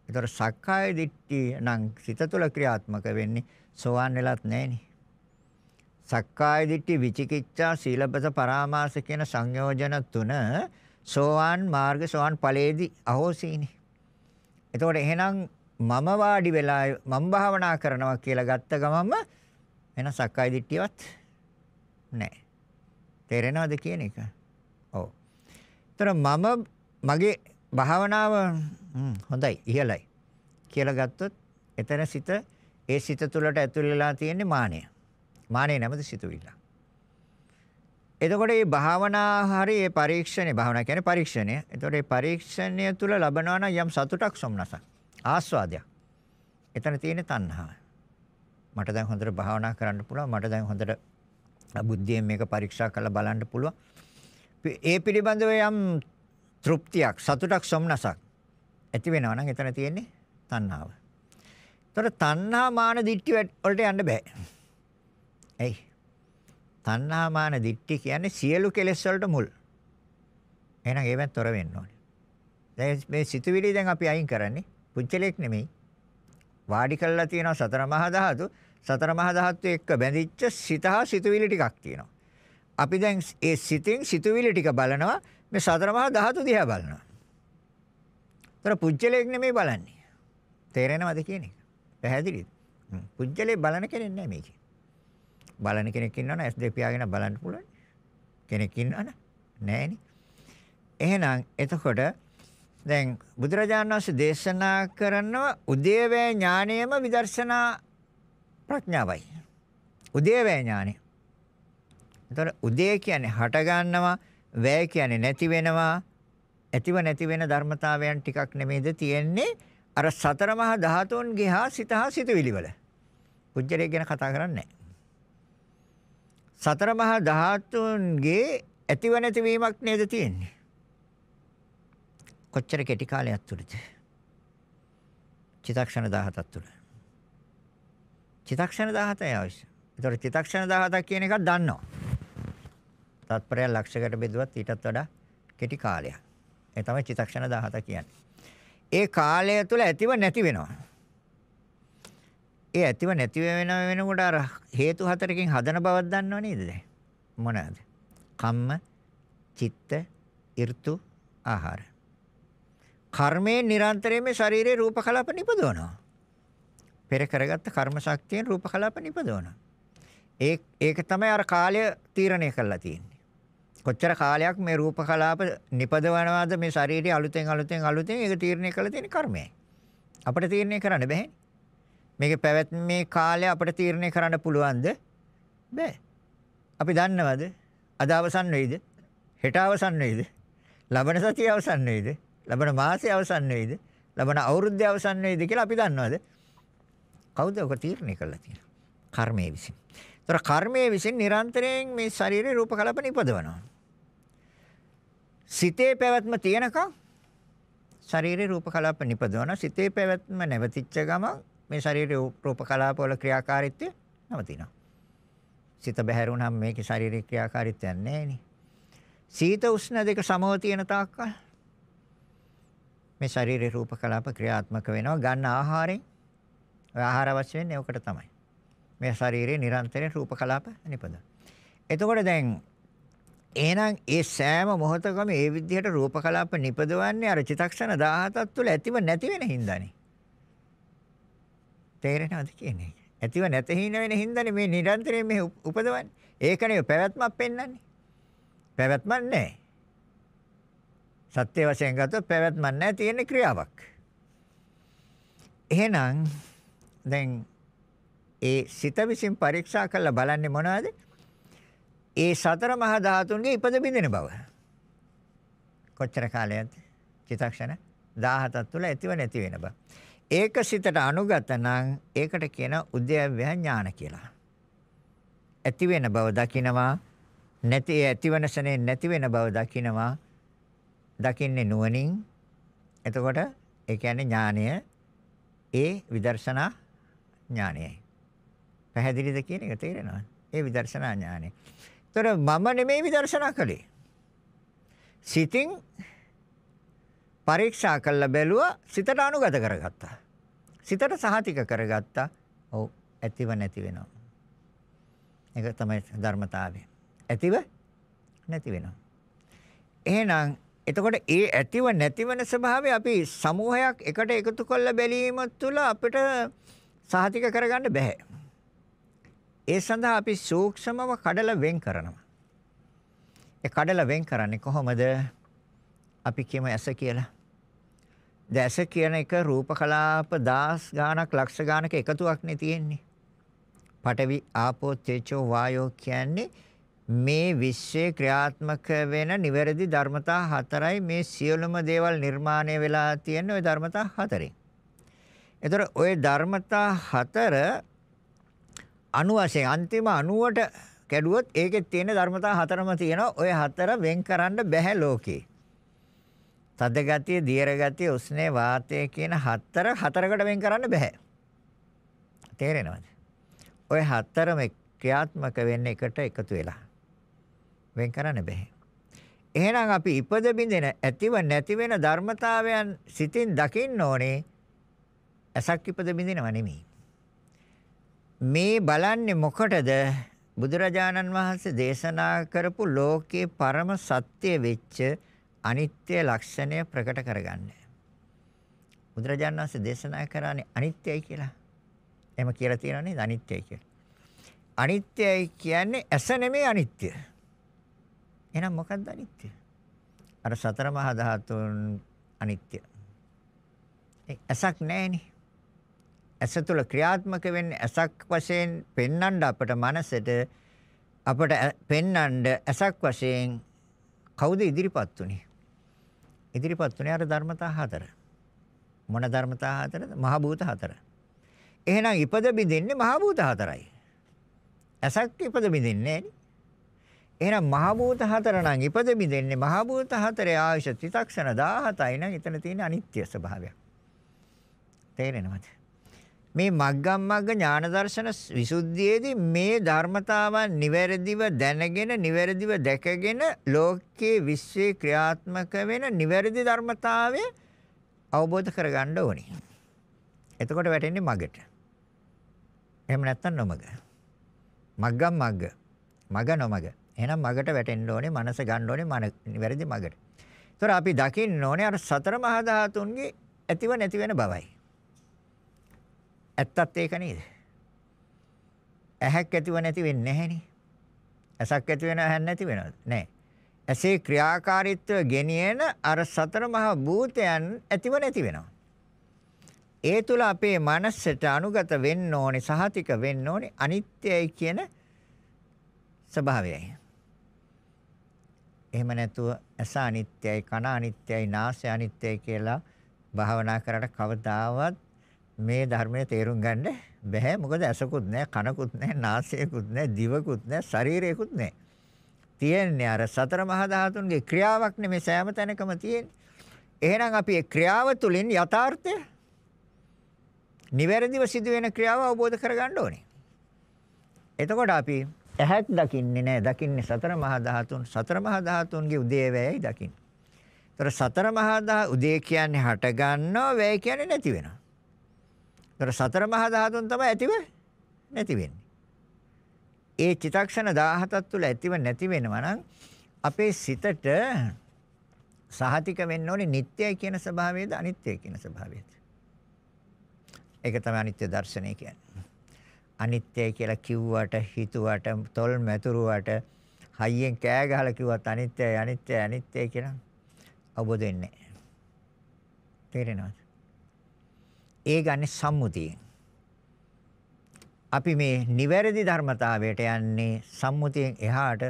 ඒතර සක්කාය දිටි නම් සිත තුළ ක්‍රියාත්මක වෙන්නේ සෝවන් වෙලත් නැහෙනේ. සක්කාය දිටි විචිකිච්ඡා සීලබ්බත පරාමාස කියන සංයෝජන තුන සෝවන් මාර්ග සෝවන් ඵලයේදී අහෝසීනේ. එතකොට එහෙනම් මම වාඩි වෙලා මම භාවනා කරනවා කියලා ගත්ත ගමන්ම වෙන සක්කාය දිට්ඨියවත් නැහැ. තේරෙනවද කියන එක? ඔව්. ඒතර මම මගේ භාවනාව හොඳයි ඉහළයි කියලා ගත්තොත් එතන සිත ඒ සිත තුළට ඇතුල් වෙලා තියෙන්නේ මානය. මානය නැමැති සිතුවිල්ල. එතකොට මේ භාවනා හරි මේ පරීක්ෂණේ භාවනා කියන්නේ පරීක්ෂණය. එතකොට මේ පරීක්ෂණය තුළ ලබනවා නම් යම් සතුටක් සොම්නසක් ආස්වාදයක්. එතන තියෙන තණ්හාව. මට දැන් හොඳට භාවනා කරන්න පුළුවන්. මට දැන් හොඳට බුද්ධියෙන් මේක පරීක්ෂා කරලා බලන්න පුළුවන්. ඒ පිළිබඳව යම් තෘප්තියක්, සතුටක්, සොම්නසක් ඇති වෙනවා නම් එතන තියෙන්නේ තණ්හාව. ඒතර තණ්හා මාන දිට්ඨි වලට යන්න බෑ. ඇයි? තණ්හා මාන දිට්ඨි කියන්නේ සියලු කෙලෙස් වලට මුල්. එහෙනම් ඒවෙන් තොර වෙන්න ඕනේ. දැන් මේ සිතුවිලි දැන් අපි අයින් කරන්නේ පුච්චලයක් නෙමෙයි. වාඩි කරලා තියෙනවා සතර මහා ධාතු. සතර මහා ධාතු එක්ක බැඳිච්ච සිත හා සිතුවිලි ටිකක් තියෙනවා. අපි දැන් ඒ සිතින් සිතුවිලි ටික බලනවා මේ සතර මහා ධාතු දිහා බලනවා. ඒතර පුජ්‍යලයක් නෙමෙයි බලන්නේ. තේරෙනවද කියන එක? පැහැදිලිද? පුජ්‍යලේ බලන කෙනෙක් නෑ මේකේ. බලන කෙනෙක් ඉන්නවනම් ඇස් දෙක පියාගෙන බලන්න පුළුවන්. කෙනෙක් ඉන්නවනම් නෑනේ. එහෙනම් එතකොට දැන් බුදුරජාණන් වහන්සේ දේශනා කරන උදේවැය ඥානයේම විදර්ශනා ප්‍රඥාවයි. උදේවැය ඥානෙ. එතකොට උදේ කියන්නේ හට ගන්නවා, වැය කියන්නේ නැති වෙනවා. ඇතිව නැති වෙන ධර්මතාවයන් ටිකක් නෙමෙයිද තියෙන්නේ අර සතර මහා ධාතුන්ගේ හා සිත හා සිතුවිලි වල. පුජ්‍යලේ ගැන කතා කරන්නේ නැහැ. සතර මහා ධාතුන්ගේ ඇතිව නැතිවීමක් නේද තියෙන්නේ. කොච්චර කෙටි කාලයක් තුලද? චිතක්ෂණ 17ක් තුල. චිතක්ෂණ 17යි අවශ්‍ය. ඒතොර චිතක්ෂණ 17ක් කියන එකක් දන්නවා. තත්පරය ලක්ෂයකට බෙදුවත් ඊටත් වඩා කෙටි කාලයක්. ඒ තමයි චිතක්ෂණ 17 කියන්නේ. ඒ කාලය තුල ඇතිව නැති වෙනවා. ඒ ඇතිව නැති වෙන වෙනකොට අර හේතු හතරකින් හදන බවක් දන්නව නේද දැන්? මොනවාද? කම්ම, චිත්ත, ඍතු, ආහාර. කර්මයේ නිරන්තරයෙන් මේ ශරීරයේ රූප කලාප නිපදවනවා. පෙර කරගත්ත කර්ම ශක්තියෙන් රූප කලාප නිපදවනවා. ඒ ඒක තමයි අර කාලය තීරණය කරලා තියෙන්නේ. කොච්චර කාලයක් මේ රූප කලාප නිපදවනවාද මේ ශාරීරිය අලුතෙන් අලුතෙන් අලුතෙන් ඒක තීරණය කරලා තියෙන කර්මයයි. අපිට තීරණය කරන්න බැහැ. මේකේ පැවැත්මේ කාලය අපිට තීරණය කරන්න පුළුවන්ද? බෑ. අපි දන්නවද? අද අවසන් වෙයිද? හෙට අවසන් වෙයිද? ලබන සතිය අවසන් වෙයිද? ලබන මාසය අවසන් වෙයිද? ලබන අවුරුද්ද අවසන් වෙයිද කියලා අපි දන්නවද? කවුද ඔක තීරණය කරලා තියෙන්නේ? කර්මයේ විසින්. ඒතර කර්මයේ විසින් නිරන්තරයෙන් මේ ශරීරේ රූප කලපන ඉපදවනවා. සිතේ පැවැත්ම තියෙනකම් ශරීරේ රූප කලාප නිපදවන සිතේ පැවැත්ම නැවතිච්ච ගමන් මේ ශරීරේ රූප කලාප වල ක්‍රියාකාරීත්වය නවතිනවා. සිත බැහැරුණාම මේකේ ශාරීරික ක්‍රියාකාරීත්වයක් නැහැ සීත උෂ්ණ දෙක සමව තියෙන තාක්කල් මේ ශරීරේ රූප කලාප ක්‍රියාත්මක වෙනවා ගන්න ආහාරයෙන් ඔය ආහාර අවශ්‍ය වෙන්නේ ඔකට තමයි. මේ ශරීරයේ නිරන්තරයෙන් රූප කලාප නිපදවන. එතකොට දැන් එහෙනම් ඒ සෑම මොහොතකම ඒ විදිහට රූප කලාප නිපදවන්නේ අර චිතක්ෂණ 17ක් තුළ ඇතිව නැති වෙන හින්දානේ. තේරෙනවද කියන්නේ? ඇතිව නැති හින වෙන හින්දානේ මේ නිරන්තරයෙන් මේ උපදවන්නේ. ඒකනේ පැවැත්මක් පෙන්වන්නේ. පැවැත්මක් නැහැ. සත්‍ය වශයෙන් ගත්තොත් පැවැත්මක් නැහැ තියෙන ක්‍රියාවක්. එහෙනම් දැන් ඒ සිත විසින් පරීක්ෂා කරලා බලන්නේ මොනවද? ඒ සතර මහා ධාතුන්ගේ ඉපද බින්දින බව. කොච්චර කාලයක්ද? චිතක්ෂණ 17ක් තුල ඇතිව නැති වෙන බව. ඒක සිතට අනුගත නම් ඒකට කියන උද්‍යව්‍ය ඥාන කියලා. ඇති වෙන බව දකිනවා නැති ඇතිවන සනේ නැති වෙන බව දකිනවා දකින්නේ නුවණින් එතකොට ඒ කියන්නේ ඥානය ඒ විදර්ශනා ඥානයයි. පැහැදිලිද කියන එක තේරෙනවද? ඒ විදර්ශනා ඥානය. ඒතර මම නෙමෙයි විදර්ශනා කළේ. සිතින් පරීක්ෂා කළ බැලුවා සිතට අනුගත කරගත්තා. සිතට සහතික කරගත්තා. ඔව් ඇතිව නැති වෙනවා. ඒක තමයි ධර්මතාවය. ඇතිව නැති වෙනවා. එහෙනම් එතකොට ඒ ඇතිව නැතිවන ස්වභාවය අපි සමූහයක් එකට එකතු කරලා බැලීම තුළ අපිට සහතික කරගන්න බෑ. ඒ සඳහා අපි සූක්ෂමව කඩලා වෙන් කරනවා. ඒ කඩලා වෙන් කරන්නේ කොහොමද? අපි කියමු ඇස කියලා. දැන් ඇස කියන එක රූප කලාප දාස් ගානක් ලක්ෂ ගානක එකතුවක් නේ තියෙන්නේ. පඨවි ආපෝ තේජෝ වායෝ කියන්නේ මේ විශ්වයේ ක්‍රියාත්මක වෙන නිවැරදි ධර්මතා හතරයි මේ සියලුම දේවල් නිර්මාණය වෙලා තියෙන ওই ධර්මතා හතරෙන්. එතකොට ওই ධර්මතා හතර අණු වශයෙන් අන්තිම 90ට කැඩුවොත් ඒකේ තියෙන ධර්මතා හතරම තියෙනවා. ওই හතර වෙන් කරන්න බැහැ ලෝකේ. තද ගතිය, දියර ගතිය, උස්නේ වාතය කියන හතර හතරකට වෙන් කරන්න බැහැ. තේරෙනවද? ওই හතරම ක්‍රියාත්මක වෙන්න එකට එකතු වෙලා. වෙන් කරන්න බැහැ. එහෙනම් අපි ඉපද බින්දෙන ඇතිව නැති වෙන ධර්මතාවයන් සිතින් දකින්න ඕනේ. ඇසක් ඉපද බින්දිනව නෙමෙයි. මේ බලන්නේ මොකටද? බුදුරජාණන් වහන්සේ දේශනා කරපු ලෝකේ පරම සත්‍ය වෙච්ච අනිත්‍ය ලක්ෂණය ප්‍රකට කරගන්න. බුදුරජාණන් වහන්සේ දේශනා කරන්නේ අනිත්‍යයි කියලා. එහෙම කියලා තියෙනවනේ අනිත්‍යයි කියලා. අනිත්‍යයි කියන්නේ ඇස නෙමෙයි අනිත්‍ය. එහෙනම් මොකක්ද අනිත්‍ය? අර සතර මහා ධාතුන් අනිත්‍ය. ඇසක් නැහැනේ. ඇස තුළ ක්‍රියාත්මක වෙන්නේ ඇසක් වශයෙන් පෙන්වන්න අපට මනසට අපට පෙන්වන්න ඇසක් වශයෙන් කවුද ඉදිරිපත් උනේ ඉදිරිපත් උනේ අර ධර්මතා හතර මොන ධර්මතා හතරද මහ භූත හතර එහෙනම් ඉපද බින්දින්නේ මහ භූත හතරයි ඇසක් ඉපද බින්දින්නේ එහෙනම් මහ භූත හතර නම් ඉපද බින්දින්නේ මහ භූත හතරේ ආයශ ත්‍රිතක්ෂණ 17යි නම් එතන තියෙන අනිත්‍ය ස්වභාවයක් තේරෙනවද මේ මග්ගම් මග්ග ඥාන දර්ශන විසුද්ධියේදී මේ ධර්මතාවන් නිවැරදිව දැනගෙන නිවැරදිව දැකගෙන ලෝකයේ විශ්වේ ක්‍රියාත්මක වෙන නිවැරදි ධර්මතාවය අවබෝධ කරගන්න ඕනේ. එතකොට වැටෙන්නේ මගට. එහෙම නැත්නම් නොමග. මග්ගම් මග්ග. මග නොමග. එහෙනම් මගට වැටෙන්න ඕනේ මනස ගන්න ඕනේ නිවැරදි මගට. ඒතර අපි දකින්න ඕනේ අර සතර මහා ධාතුන්ගේ ඇතිව නැති වෙන බවයි. ඇත්තත් ඒක නේද? ඇහක් ඇතිව නැති වෙන්නේ නැහෙනේ. ඇසක් ඇති වෙනව ඇහක් නැති වෙනවද? නැහැ. ඇසේ ක්‍රියාකාරීත්වය ගෙනියන අර සතර මහා භූතයන් ඇතිව නැති වෙනවා. ඒ තුල අපේ මනසට අනුගත වෙන්න ඕනේ සහතික වෙන්න ඕනේ අනිත්‍යයි කියන ස්වභාවයයි. එහෙම නැතුව ඇස අනිත්‍යයි කන අනිත්‍යයි නාසය අනිත්‍යයි කියලා භාවනා කරලා කවදාවත් මේ ධර්මයේ තේරුම් ගන්න බැහැ මොකද ඇසකුත් නැහැ කනකුත් නැහැ නාසයකුත් නැහැ දිවකුත් නැහැ ශරීරයකුත් නැහැ තියෙන්නේ අර සතර මහා ධාතුන්ගේ ක්‍රියාවක් නෙමේ සෑම තැනකම තියෙන්නේ එහෙනම් අපි ඒ ක්‍රියාව තුළින් යථාර්ථය නිවැරදිව සිදුවෙන ක්‍රියාව අවබෝධ කරගන්න ඕනේ එතකොට අපි ඇහක් දකින්නේ නැහැ. දකින්නේ සතර මහා ධාතුන්. සතර මහා ධාතුන්ගේ උදේවැයයි දකින්නේ. ඒතර සතර මහා උදේ කියන්නේ හට ගන්නවා, වැය කියන්නේ නැති වෙනවා. ඒතර සතර මහා ධාතුන් තමයි ඇතිව නැති වෙන්නේ. ඒ චිතක්ෂණ 17ක් තුල ඇතිව නැති වෙනවා නම් අපේ සිතට සහතික වෙන්න ඕනේ නිට්ටයයි කියන ස්වභාවයේද අනිත්‍යයි කියන ස්වභාවයේද. ඒක තමයි අනිත්‍ය දර්ශනය කියන්නේ. අනිත්‍යයි කියලා කිව්වට හිතුවට තොල් මැතුරුවට හයියෙන් කෑ ගහලා කිව්වත් අනිත්‍යයි අනිත්‍යයි අනිත්‍යයි කියලා අවබෝධ වෙන්නේ නැහැ. තේරෙනවද? ඒ ගන්නේ සම්මුතියෙන්. අපි මේ නිවැරදි ධර්මතාවයට යන්නේ සම්මුතියෙන් එහාට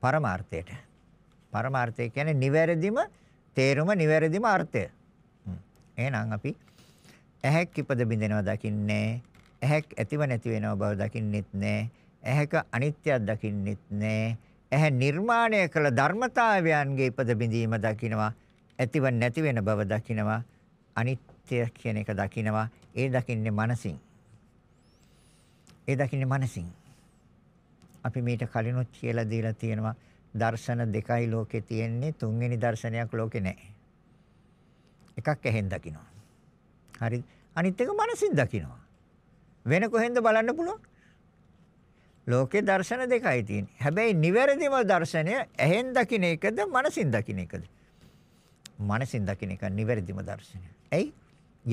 පරමාර්ථයට. පරමාර්ථය කියන්නේ නිවැරදිම තේරුම නිවැරදිම අර්ථය. එහෙනම් අපි ඇහැක් ඉපද බින්දෙනවා දකින්නේ ඇහැක් ඇතිව නැති වෙනව බව දකින්නෙත් නෑ. ඇහැක අනිත්‍යයක් දකින්නෙත් නෑ. ඇහැ නිර්මාණය කළ ධර්මතාවයන්ගේ ඉපද බිඳීම දකිනවා. ඇතිව නැති වෙන බව දකිනවා. අනිත් සත්‍ය කියන එක දකිනවා. ඒ දකින්නේ මනසින්. ඒ දකින්නේ මනසින්. අපි මේට කලිනුත් කියලා දීලා තියෙනවා දර්ශන දෙකයි ලෝකේ තියෙන්නේ තුන්වෙනි දර්ශනයක් ලෝකේ නැහැ. එකක් ඇහෙන් දකිනවා. හරි. අනිත් එක මනසින් දකිනවා. වෙන කොහෙන්ද බලන්න පුළුවන්? ලෝකේ දර්ශන දෙකයි තියෙන්නේ. හැබැයි නිවැරදිම දර්ශනය ඇහෙන් දකින එකද මනසින් දකින එකද? මනසින් දකින එක නිවැරදිම දර්ශනය. ඇයි?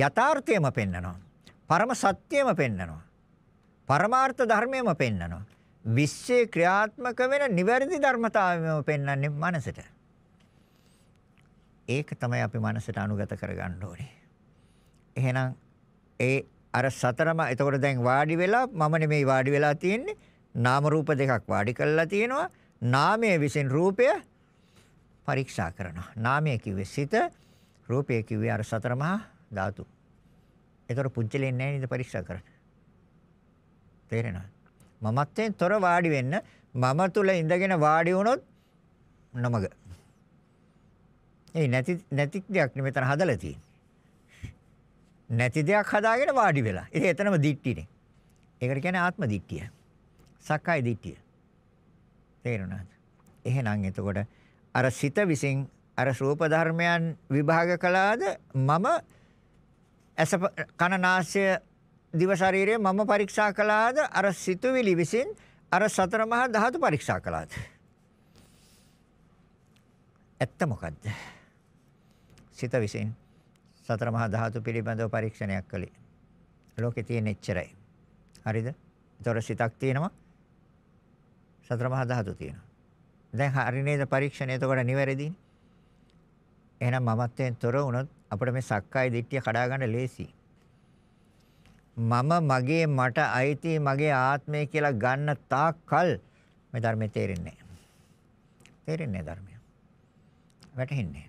යථාර්ථයම පෙන්නනවා. පරම සත්‍යයම පෙන්නනවා. පරමාර්ථ ධර්මයම පෙන්නනවා. විශ්සේ ක්‍රියාත්මක වෙන නිවැරදි ධර්මතාවයම පෙන්වන්නේ මනසට. ඒක තමයි අපි මනසට අනුගත කරගන්න ඕනේ. එහෙනම් ඒ අර සතරම එතකොට දැන් වාඩි වෙලා මම නෙමෙයි වාඩි වෙලා තියෙන්නේ නාම රූප දෙකක් වාඩි කරලා තියෙනවා නාමයේ විසින් රූපය පරීක්ෂා කරනවා නාමය කිව්වේ සිත රූපය කිව්වේ අර සතර මහා ධාතු. ඒතර පුජ්‍යලෙන් නැහැ නේද පරික්ෂා කරන්නේ. තේරෙනවද? මමත්වයෙන් තොර වාඩි වෙන්න මම තුල ඉඳගෙන වාඩි වුණොත් නමග. ඒ නැති නැති දෙයක් නෙමෙයි මෙතන හදලා තියෙන්නේ. නැති දෙයක් හදාගෙන වාඩි වෙලා. ඉතින් එතනම දිට්ටිනේ. ඒකට කියන්නේ ආත්ම දිට්ටිය. සක්කාය දිට්ටිය. තේරුණාද? එහෙනම් එතකොට අර සිත විසින් අර රූප ධර්මයන් විභාග කළාද මම ඇස කන නාසය දිව ශරීරය මම පරීක්ෂා කළාද අර සිතුවිලි විසින් අර සතර මහා ධාතු පරීක්ෂා කළාද ඇත්ත මොකද්ද සිත විසින් සතර මහා ධාතු පිළිබඳව පරීක්ෂණයක් කළේ ලෝකේ තියෙන එච්චරයි හරිද ඒතොර සිතක් තියෙනවා සතර මහා ධාතු තියෙනවා දැන් හරි නේද පරීක්ෂණය එතකොට නිවැරදි එහෙනම් මමත්වයෙන් තොර වුණොත් අපිට මේ සක්කාය දිට්ඨිය කඩා ගන්න ලේසි. මම මගේ මට අයිති මගේ ආත්මය කියලා ගන්න තාක්කල් මේ ධර්මයේ තේරෙන්නේ නැහැ. තේරෙන්නේ ධර්මය. වැටහෙන්නේ.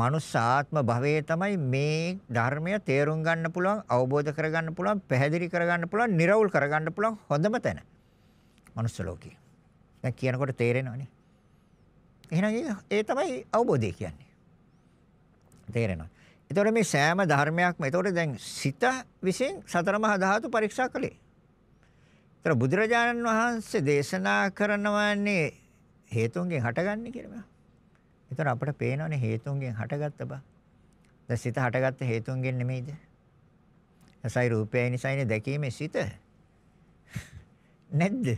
මනුස්ස ආත්ම භවයේ තමයි මේ ධර්මය තේරුම් ගන්න පුළුවන්, අවබෝධ කරගන්න පුළුවන්, පැහැදිලි කරගන්න පුළුවන්, නිර්වෘල් කරගන්න පුළුවන් හොඳම තැන. මනුස්ස ලෝකේ. දැන් කියනකොට තේරෙනවනේ. එහෙනම් ඒ තමයි අවබෝධය කියන්නේ. තේරෙනවා. එතකොට මේ සෑම ධර්මයක්ම එතකොට දැන් සිත විසින් සතර මහා ධාතු පරීක්ෂා කළේ. එතකොට බුදුරජාණන් වහන්සේ දේශනා කරනවානේ හේතුන්ගෙන් හටගන්නේ කියලා. එතකොට අපිට පේනවනේ හේතුන්ගෙන් හටගත්ත බා. දැන් සිත හටගත්ත හේතුන්ගෙන් නෙමෙයිද? රසයි රූපයයි නිසයිනේ දැකීමේ සිත. නැද්ද?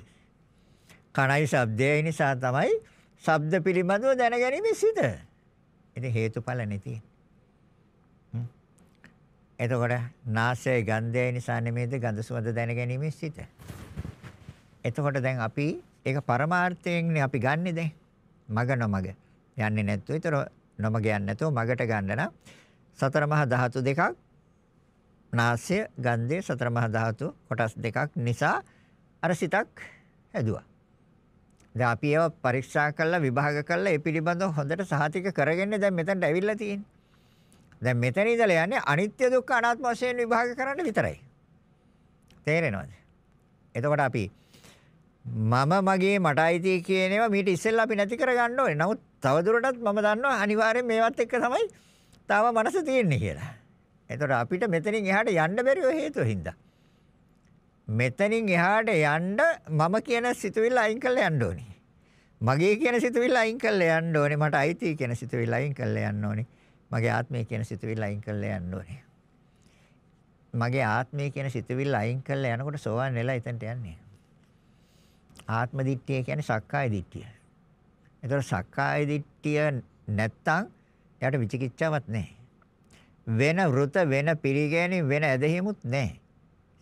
කණයි ශබ්දයයි නිසා තමයි ශබ්ද පිළිබඳව දැනගැනීමේ සිත. ඉතින් හේතුඵල නැති. එතකොට නාසයේ ගන්ධය නිසා නෙමෙයිද ගඳ සුවඳ දැනගැනීමේ සිත. එතකොට දැන් අපි ඒක පරමාර්ථයෙන්නේ අපි ගන්නෙ දැන්. මග නොමග. යන්නේ නැත්තු විතර නොමග යන්නේ නැතුව මගට ගන්න නම් සතර මහා ධාතු දෙකක් නාසය ගන්ධය සතර මහා ධාතු කොටස් දෙකක් නිසා අර සිතක් හැදුවා. දැන් අපි ඒවා පරීක්ෂා කරලා විභාග කරලා ඒ පිළිබඳව හොඳට සහතික කරගෙන දැන් මෙතනට ඇවිල්ලා තියෙන්නේ. දැන් මෙතන ඉඳලා යන්නේ අනිත්‍ය දුක්ඛ අනාත්ම වශයෙන් විභාග කරන්න විතරයි. තේරෙනවද? එතකොට අපි මම මගේ මට අයිති කියන ඒවා මීට ඉස්සෙල්ලා අපි නැති කරගන්න ඕනේ. නමුත් තවදුරටත් මම දන්නවා අනිවාර්යෙන් මේවත් එක්ක තමයි තාම මනස තියෙන්නේ කියලා. එතකොට අපිට මෙතනින් එහාට යන්න බැරි ඔය හේතුවින්ද. මෙතනින් එහාට යන්න මම කියන සිතුවිල්ල අයින් කරලා යන්න ඕනේ. මගේ කියන සිතුවිල්ල අයින් කරලා යන්න ඕනේ. මට අයිති කියන සිතුවිල්ල අයින් කරලා යන්න ඕනේ. මගේ ආත්මය කියන සිතුවිල්ල අයින් කරලා යන්න ඕනේ. මගේ ආත්මය කියන සිතුවිල්ල අයින් කරලා යනකොට සෝවාන් වෙලා එතනට යන්නේ. ආත්ම දිට්ඨිය කියන්නේ සක්කාය දිට්ඨිය. ඒතර සක්කාය දිට්ඨිය නැත්තම් එයාට විචිකිච්ඡාවක් නැහැ. වෙන වෘත වෙන පිළිගැනීම වෙන ඇදහිමුත් නැහැ.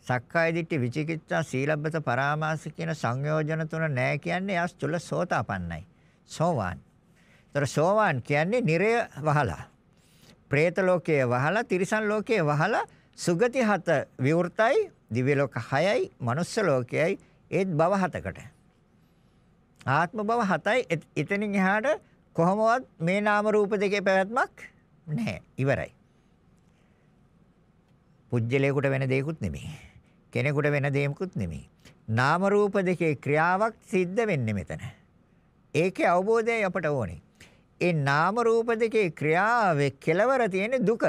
සක්කාය දිට්ඨි විචිකිච්ඡා සීලබ්බත පරාමාස කියන සංයෝජන තුන නැහැ කියන්නේ යස් තුල සෝතාපන්නයි. සෝවාන්. ඒතර සෝවාන් කියන්නේ නිරය වහලා. പ്രേත ලෝකයේ වහලා තිරිසන් ලෝකයේ වහලා සුගති හත විවෘතයි දිව්‍ය ලෝක 6යි මනුස්ස ලෝකයයි ඒත් භව හතකට ආත්ම භව හතයි එතනින් එහාට කොහොමවත් මේ නාම රූප දෙකේ පැවැත්මක් නැහැ ඉවරයි පුජ්‍යලයකට වෙන දෙයක්වත් නෙමෙයි කෙනෙකුට වෙන දෙයක්වත් නෙමෙයි නාම රූප දෙකේ ක්‍රියාවක් සිද්ධ වෙන්නේ මෙතන ඒකේ අවබෝධයයි අපට ඕනේ ඒ නාම රූප දෙකේ ක්‍රියාවේ කෙලවර තියෙන දුක.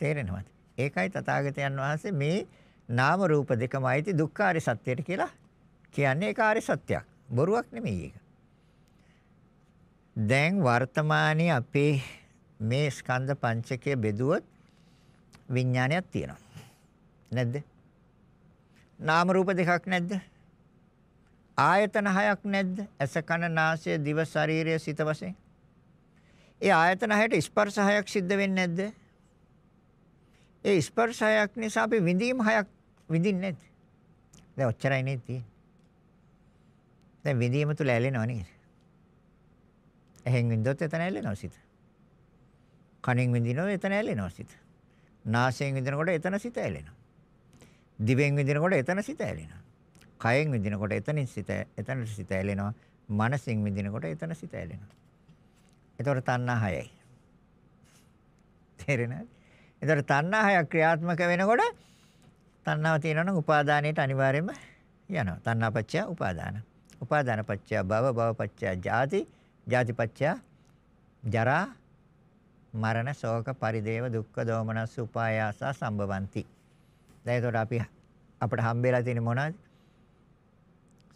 තේරෙනවද? ඒකයි තථාගතයන් වහන්සේ මේ නාම රූප දෙකම අයිති දුක්ඛාරය සත්‍යයට කියලා කියන්නේ ඒක ආර්ය සත්‍යයක්. බොරුවක් නෙමෙයි ඒක. දැන් වර්තමානයේ අපේ මේ ස්කන්ධ පංචකය බෙදුවොත් විඥානයක් තියෙනවා. නැද්ද? නාම රූප දෙකක් නැද්ද? ආයතන හයක් නැද්ද? ඇස කන නාසය දිව ශරීරය සිත වශයෙන්. ඒ ආයතන හයට ස්පර්ශ හයක් සිද්ධ වෙන්නේ නැද්ද? ඒ ස්පර්ශ හයක් නිසා අපි විඳීම් හයක් විඳින්නේ නැද්ද? දැන් ඔච්චරයි නේද තියෙන්නේ. දැන් විඳීම තුල ඇලෙනව නේද? එහෙන් විඳොත් එතන ඇලෙනවා සිත. කනෙන් විඳිනකොට එතන ඇලෙනවා සිත. නාසයෙන් විඳිනකොට එතන සිත ඇලෙනවා. දිවෙන් විඳිනකොට එතන සිත ඇලෙනවා. කයෙන් විඳිනකොට එතනින් සිත එතනට සිත ඇලෙනවා. මනසින් විඳිනකොට එතන සිත ඇලෙනවා. ඒතොර තණ්හායයි. තේරෙනවද? ඒතොර තණ්හාය ක්‍රියාත්මක වෙනකොට තණ්හාව තියෙනවනම් උපාදානයේට අනිවාර්යයෙන්ම යනවා. තණ්හාපච්චය උපාදාන. උපාදානපච්චය භව භවපච්චය ජාති ජාතිපච්චය ජරා මරණ ශෝක පරිදේව දුක්ඛ දෝමනස් උපායාස සම්භවಂತಿ. දැන් ඒතකොට අපි අපිට හම්බෙලා තියෙන මොනවද?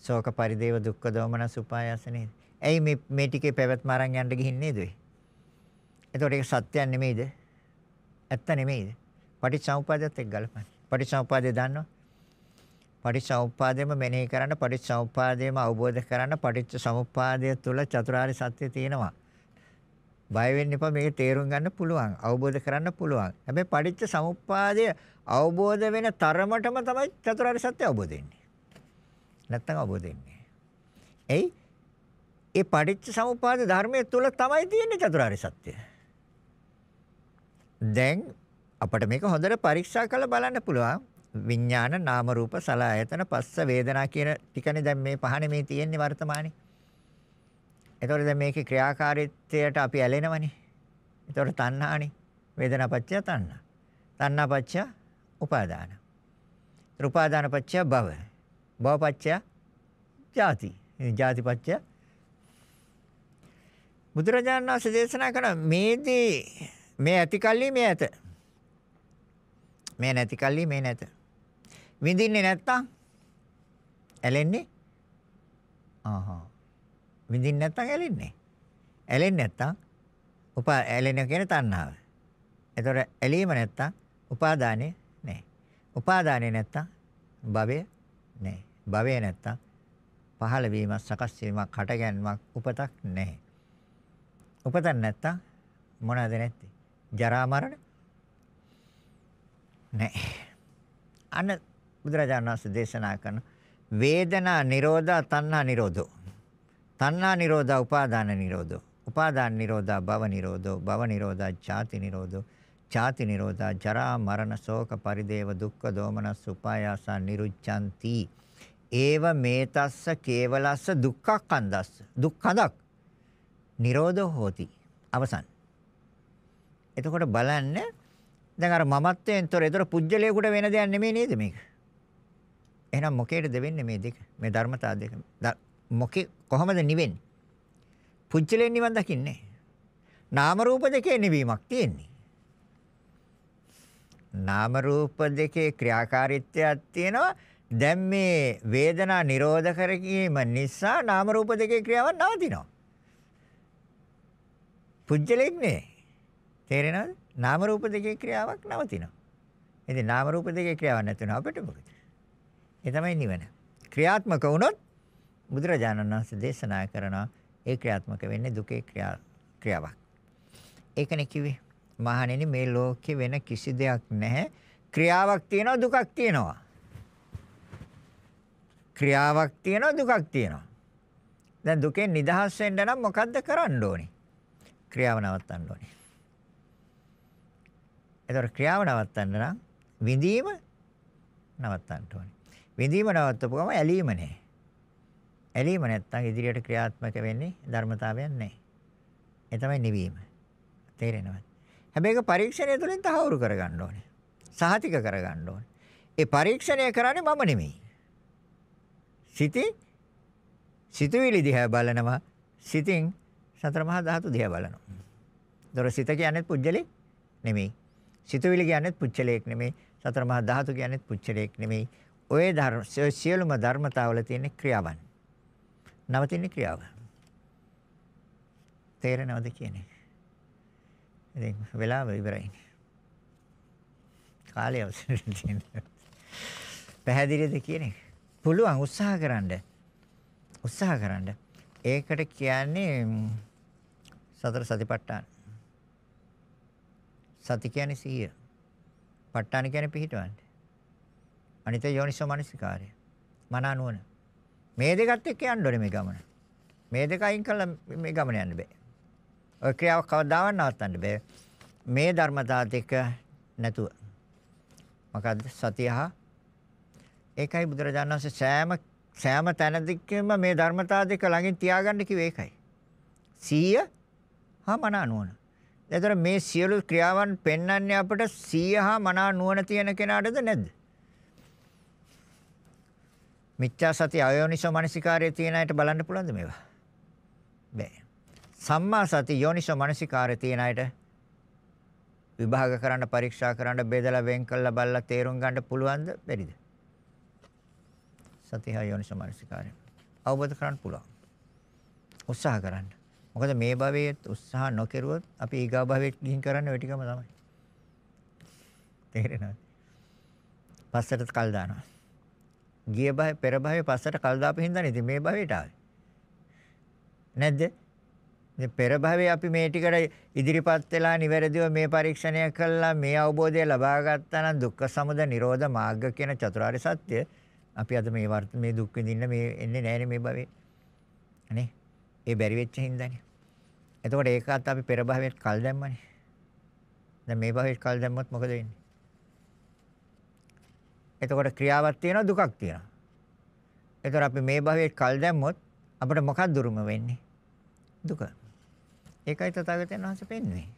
ශෝක පරිදේව දුක්ඛ දෝමන සුපායාස නේද? ඇයි මේ මේ ටිකේ පැවැත්ම අරන් යන්න ගිහින් නේද ඔය? එතකොට ඒක සත්‍යයක් නෙමෙයිද? ඇත්ත නෙමෙයිද? පටිච්චසමුපාදයත් එක්ක ගලපන්න. පටිච්චසමුපාදය දන්නවද? පටිච්චසමුපාදයම මෙනෙහි කරන්න, පටිච්චසමුපාදයම අවබෝධ කරන්න, පටිච්චසමුපාදය තුළ චතුරාර්ය සත්‍ය තියෙනවා. බය වෙන්න එපා මේක තේරුම් ගන්න පුළුවන්. අවබෝධ කරන්න පුළුවන්. හැබැයි පටිච්චසමුපාදය අවබෝධ වෙන තරමටම තමයි චතුරාර්ය සත්‍ය අවබෝධ වෙන්නේ. නැත්තම් අවබෝධ වෙන්නේ ඇයි? ඒ පටිච්ච සමුප්පාද ධර්මයේ තුල තමයි තියෙන්නේ චතුරාර්ය සත්‍ය. දැන් අපිට මේක හොඳට පරීක්ෂා කරලා බලන්න පුළුවන්. විඥාන නාම රූප සලආයතන පස්ස වේදනා කියන ටිකනේ දැන් මේ පහනේ මේ තියෙන්නේ වර්තමානයේ. එතකොට දැන් මේකේ ක්‍රියාකාරීත්වයට අපි ඇලෙනවනේ. එතකොට තණ්හානේ. වේදනාපච්චය තණ්හා. තණ්හාපච්චය උපාදාන. උපාදානපච්චය භව. භවපච්චය ජාති. ජාතිපච්චය බුදුරජාණන් වහන්සේ දේශනා කරන මේදී මේ ඇතිකල්ලි මේ ඇත. මේ නැතිකල්ලි මේ නැත. විඳින්නේ නැත්තම් ඇලෙන්නේ ආහා. විඳින්නේ නැත්තම් ඇලෙන්නේ. ඇලෙන්නේ නැත්තම් උපා ඇලෙන කියන තණ්හාව. ඒතොර ඇලීම නැත්තම් උපාදානේ නැහැ. උපාදානේ නැත්තම් භවය නැහැ. භවය නැත්තම් පහළ වීමක් සකස් වීමක් හටගැන්මක් උපතක් නැහැ. උපතක් නැත්තම් මොනවද නැත්තේ? ජරා මරණ නැහැ. අන බුදුරජාණන් වහන්සේ දේශනා කරන වේදනා නිරෝධා තණ්හා නිරෝධෝ. තණ්හා නිරෝධා උපාදාන නිරෝධෝ. උපාදාන නිරෝධා භව නිරෝධෝ. භව නිරෝධා ඡාති නිරෝධෝ. ජාති නිරෝධා ජරා මරණ ශෝක පරිදේව දුක්ඛ දෝමනස් උපායාසා නිරුච්ඡanti ඒව මේතස්ස කේවලස්ස දුක්ඛක්ඛන්දස්ස දුක්ඛඳක් නිරෝධෝ හෝති අවසන් එතකොට බලන්න දැන් අර මමත්වයෙන් තොර ඒතර පුජ්‍යලයකට වෙන දෙයක් නෙමෙයි නේද මේක එහෙනම් මොකේද වෙන්නේ මේ දෙක මේ ධර්මතා දෙක මොකේ කොහොමද නිවෙන්නේ පුජ්‍යලෙන් නිවන් දකින්නේ නාම රූප දෙකේ නිවීමක් තියෙන්නේ නාම රූප දෙකේ ක්‍රියාකාරීත්වයක් තියෙනවා දැන් මේ වේදනා නිරෝධ කර ගැනීම නිසා නාම රූප දෙකේ ක්‍රියාවන් නවතිනවා. පුජ්‍යලෙක් නේ. තේරෙනවද? නාම රූප දෙකේ ක්‍රියාවක් නවතිනවා. ඉතින් නාම රූප දෙකේ ක්‍රියාවක් නැතුන අපිට මොකද? ඒ තමයි නිවන. ක්‍රියාත්මක වුණොත් බුදුරජාණන් වහන්සේ දේශනා කරනවා ඒ ක්‍රියාත්මක වෙන්නේ දුකේ ක්‍රියාවක්. ඒකනේ කිව්වේ මහණෙනි මේ ලෝකේ වෙන කිසි දෙයක් නැහැ. ක්‍රියාවක් තියෙනවා දුකක් තියෙනවා. ක්‍රියාවක් තියෙනවා දුකක් තියෙනවා. දැන් දුකෙන් නිදහස් වෙන්න නම් මොකද්ද කරන්න ඕනේ? ක්‍රියාව නවත්තන්න ඕනේ. ඒතර ක්‍රියාව නවත්තන්න නම් විඳීම නවත්තන්න ඕනේ. විඳීම නවත්තපුවම ඇලීම නැහැ. ඇලීම නැත්තම් ඉදිරියට ක්‍රියාත්මක වෙන්නේ ධර්මතාවයක් නැහැ. ඒ තමයි නිවීම. තේරෙනවද? හැබැයි ඒක පරීක්ෂණය තුළින් තහවුරු කරගන්න ඕනේ. සහතික කරගන්න ඕනේ. ඒ පරීක්ෂණය කරන්නේ මම නෙමෙයි. සිතේ සිතුවිලි දිහා බලනවා. සිතින් සතර මහා ධාතු දිහා බලනවා. දොර සිත කියන්නේ පුජ්‍යලේ නෙමෙයි. සිතුවිලි කියන්නේ පුජ්‍යලේක් නෙමෙයි. සතර මහා ධාතු කියන්නේ පුජ්‍යලේක් නෙමෙයි. ඔය ධර්ම සියලුම ධර්මතාවල තියෙන ක්‍රියාවන්. නවතින ක්‍රියාව. තේරෙනවද කියන්නේ? ඉතින් වෙලාව ඉවරයි. කාලය අවසන් වෙනවා. පැහැදිලිද කියන්නේ? පුළුවන් උත්සාහ කරන්න. උත්සාහ කරන්න. ඒකට කියන්නේ සතර සතිපට්ඨාන. සති කියන්නේ සිහිය. ප ဋ ාණ කියන්නේ පිහිටවන්න. අනිත යෝනිසෝ මනසිකාරය. මන අනුවන. මේ දෙකත් එක්ක යන්න ඕනේ මේ ගමන. මේ දෙක අයින් කළා මේ ගමන යන්න බෑ. ඔය ක්‍රියාව කවදාවත් නවත්තන්න බෑ. මේ ධර්මතාවත් එක්ක නැතුව. මොකද්ද? සතියහ ඒකයි බුදුරජාණන් වහන්සේ සෑම සෑම තැනදීම මේ ධර්මතාව දෙක ළඟින් තියාගන්න කිව්වේ ඒකයි. සීය හා මන නුවණ. එතකොට මේ සියලු ක්‍රියාවන් පෙන්වන්නේ අපට සීය හා මන නුවණ තියෙන කෙනාටද නැද්ද? මිත්‍යා සති අයෝනිසෝ මනසිකාරය තියෙන අයට බලන්න පුළුවන්ද මේවා? බෑ. සම්මා සති යෝනිසෝ මනසිකාරය තියෙන අයට විභාග කරන්න පරීක්ෂා කරන්න බෙදලා වෙන් කළා බලලා තේරුම් ගන්න පුළුවන්ද බැරිද? සතිය හා යෝනිසෝ මනසිකාරය අවබෝධ කරගන්න පුළුවන්. උත්සාහ කරන්න. මොකද මේ භවයේ උත්සාහ නොකරුවොත් අපි ඊගා භවයට ගිහින් කරන්නේ ওই ටිකම තමයි. තේරෙනවද? පස්සට කල් දානවා. ගිය භවයේ පෙර භවයේ පස්සට කල් දාපු හින්දා නේද මේ භවයට ආවේ. නැද්ද? මේ පෙර භවයේ අපි මේ ටිකට ඉදිරිපත් වෙලා නිවැරදිව මේ පරීක්ෂණය කළා මේ අවබෝධය ලබා ගත්තා නම් දුක්ඛ සමුදය නිරෝධ මාර්ග කියන චතුරාර්ය සත්‍ය අපි අද මේ වර්ත මේ දුක් විඳින්න මේ එන්නේ නැහැ මේ භවයේ. අනේ ඒ බැරි වෙච්ච හින්දානේ. එතකොට ඒකත් අපි පෙර භවයට කල් දැම්මනේ. දැන් මේ භවයට කල් දැම්මොත් මොකද වෙන්නේ? එතකොට ක්‍රියාවක් තියෙනවා දුකක් තියෙනවා. එතකොට අපි මේ භවයට කල් දැම්මොත් අපිට මොකක් දුරුම වෙන්නේ? දුක. ඒකයි තථාගතයන් වහන්සේ පෙන්වන්නේ.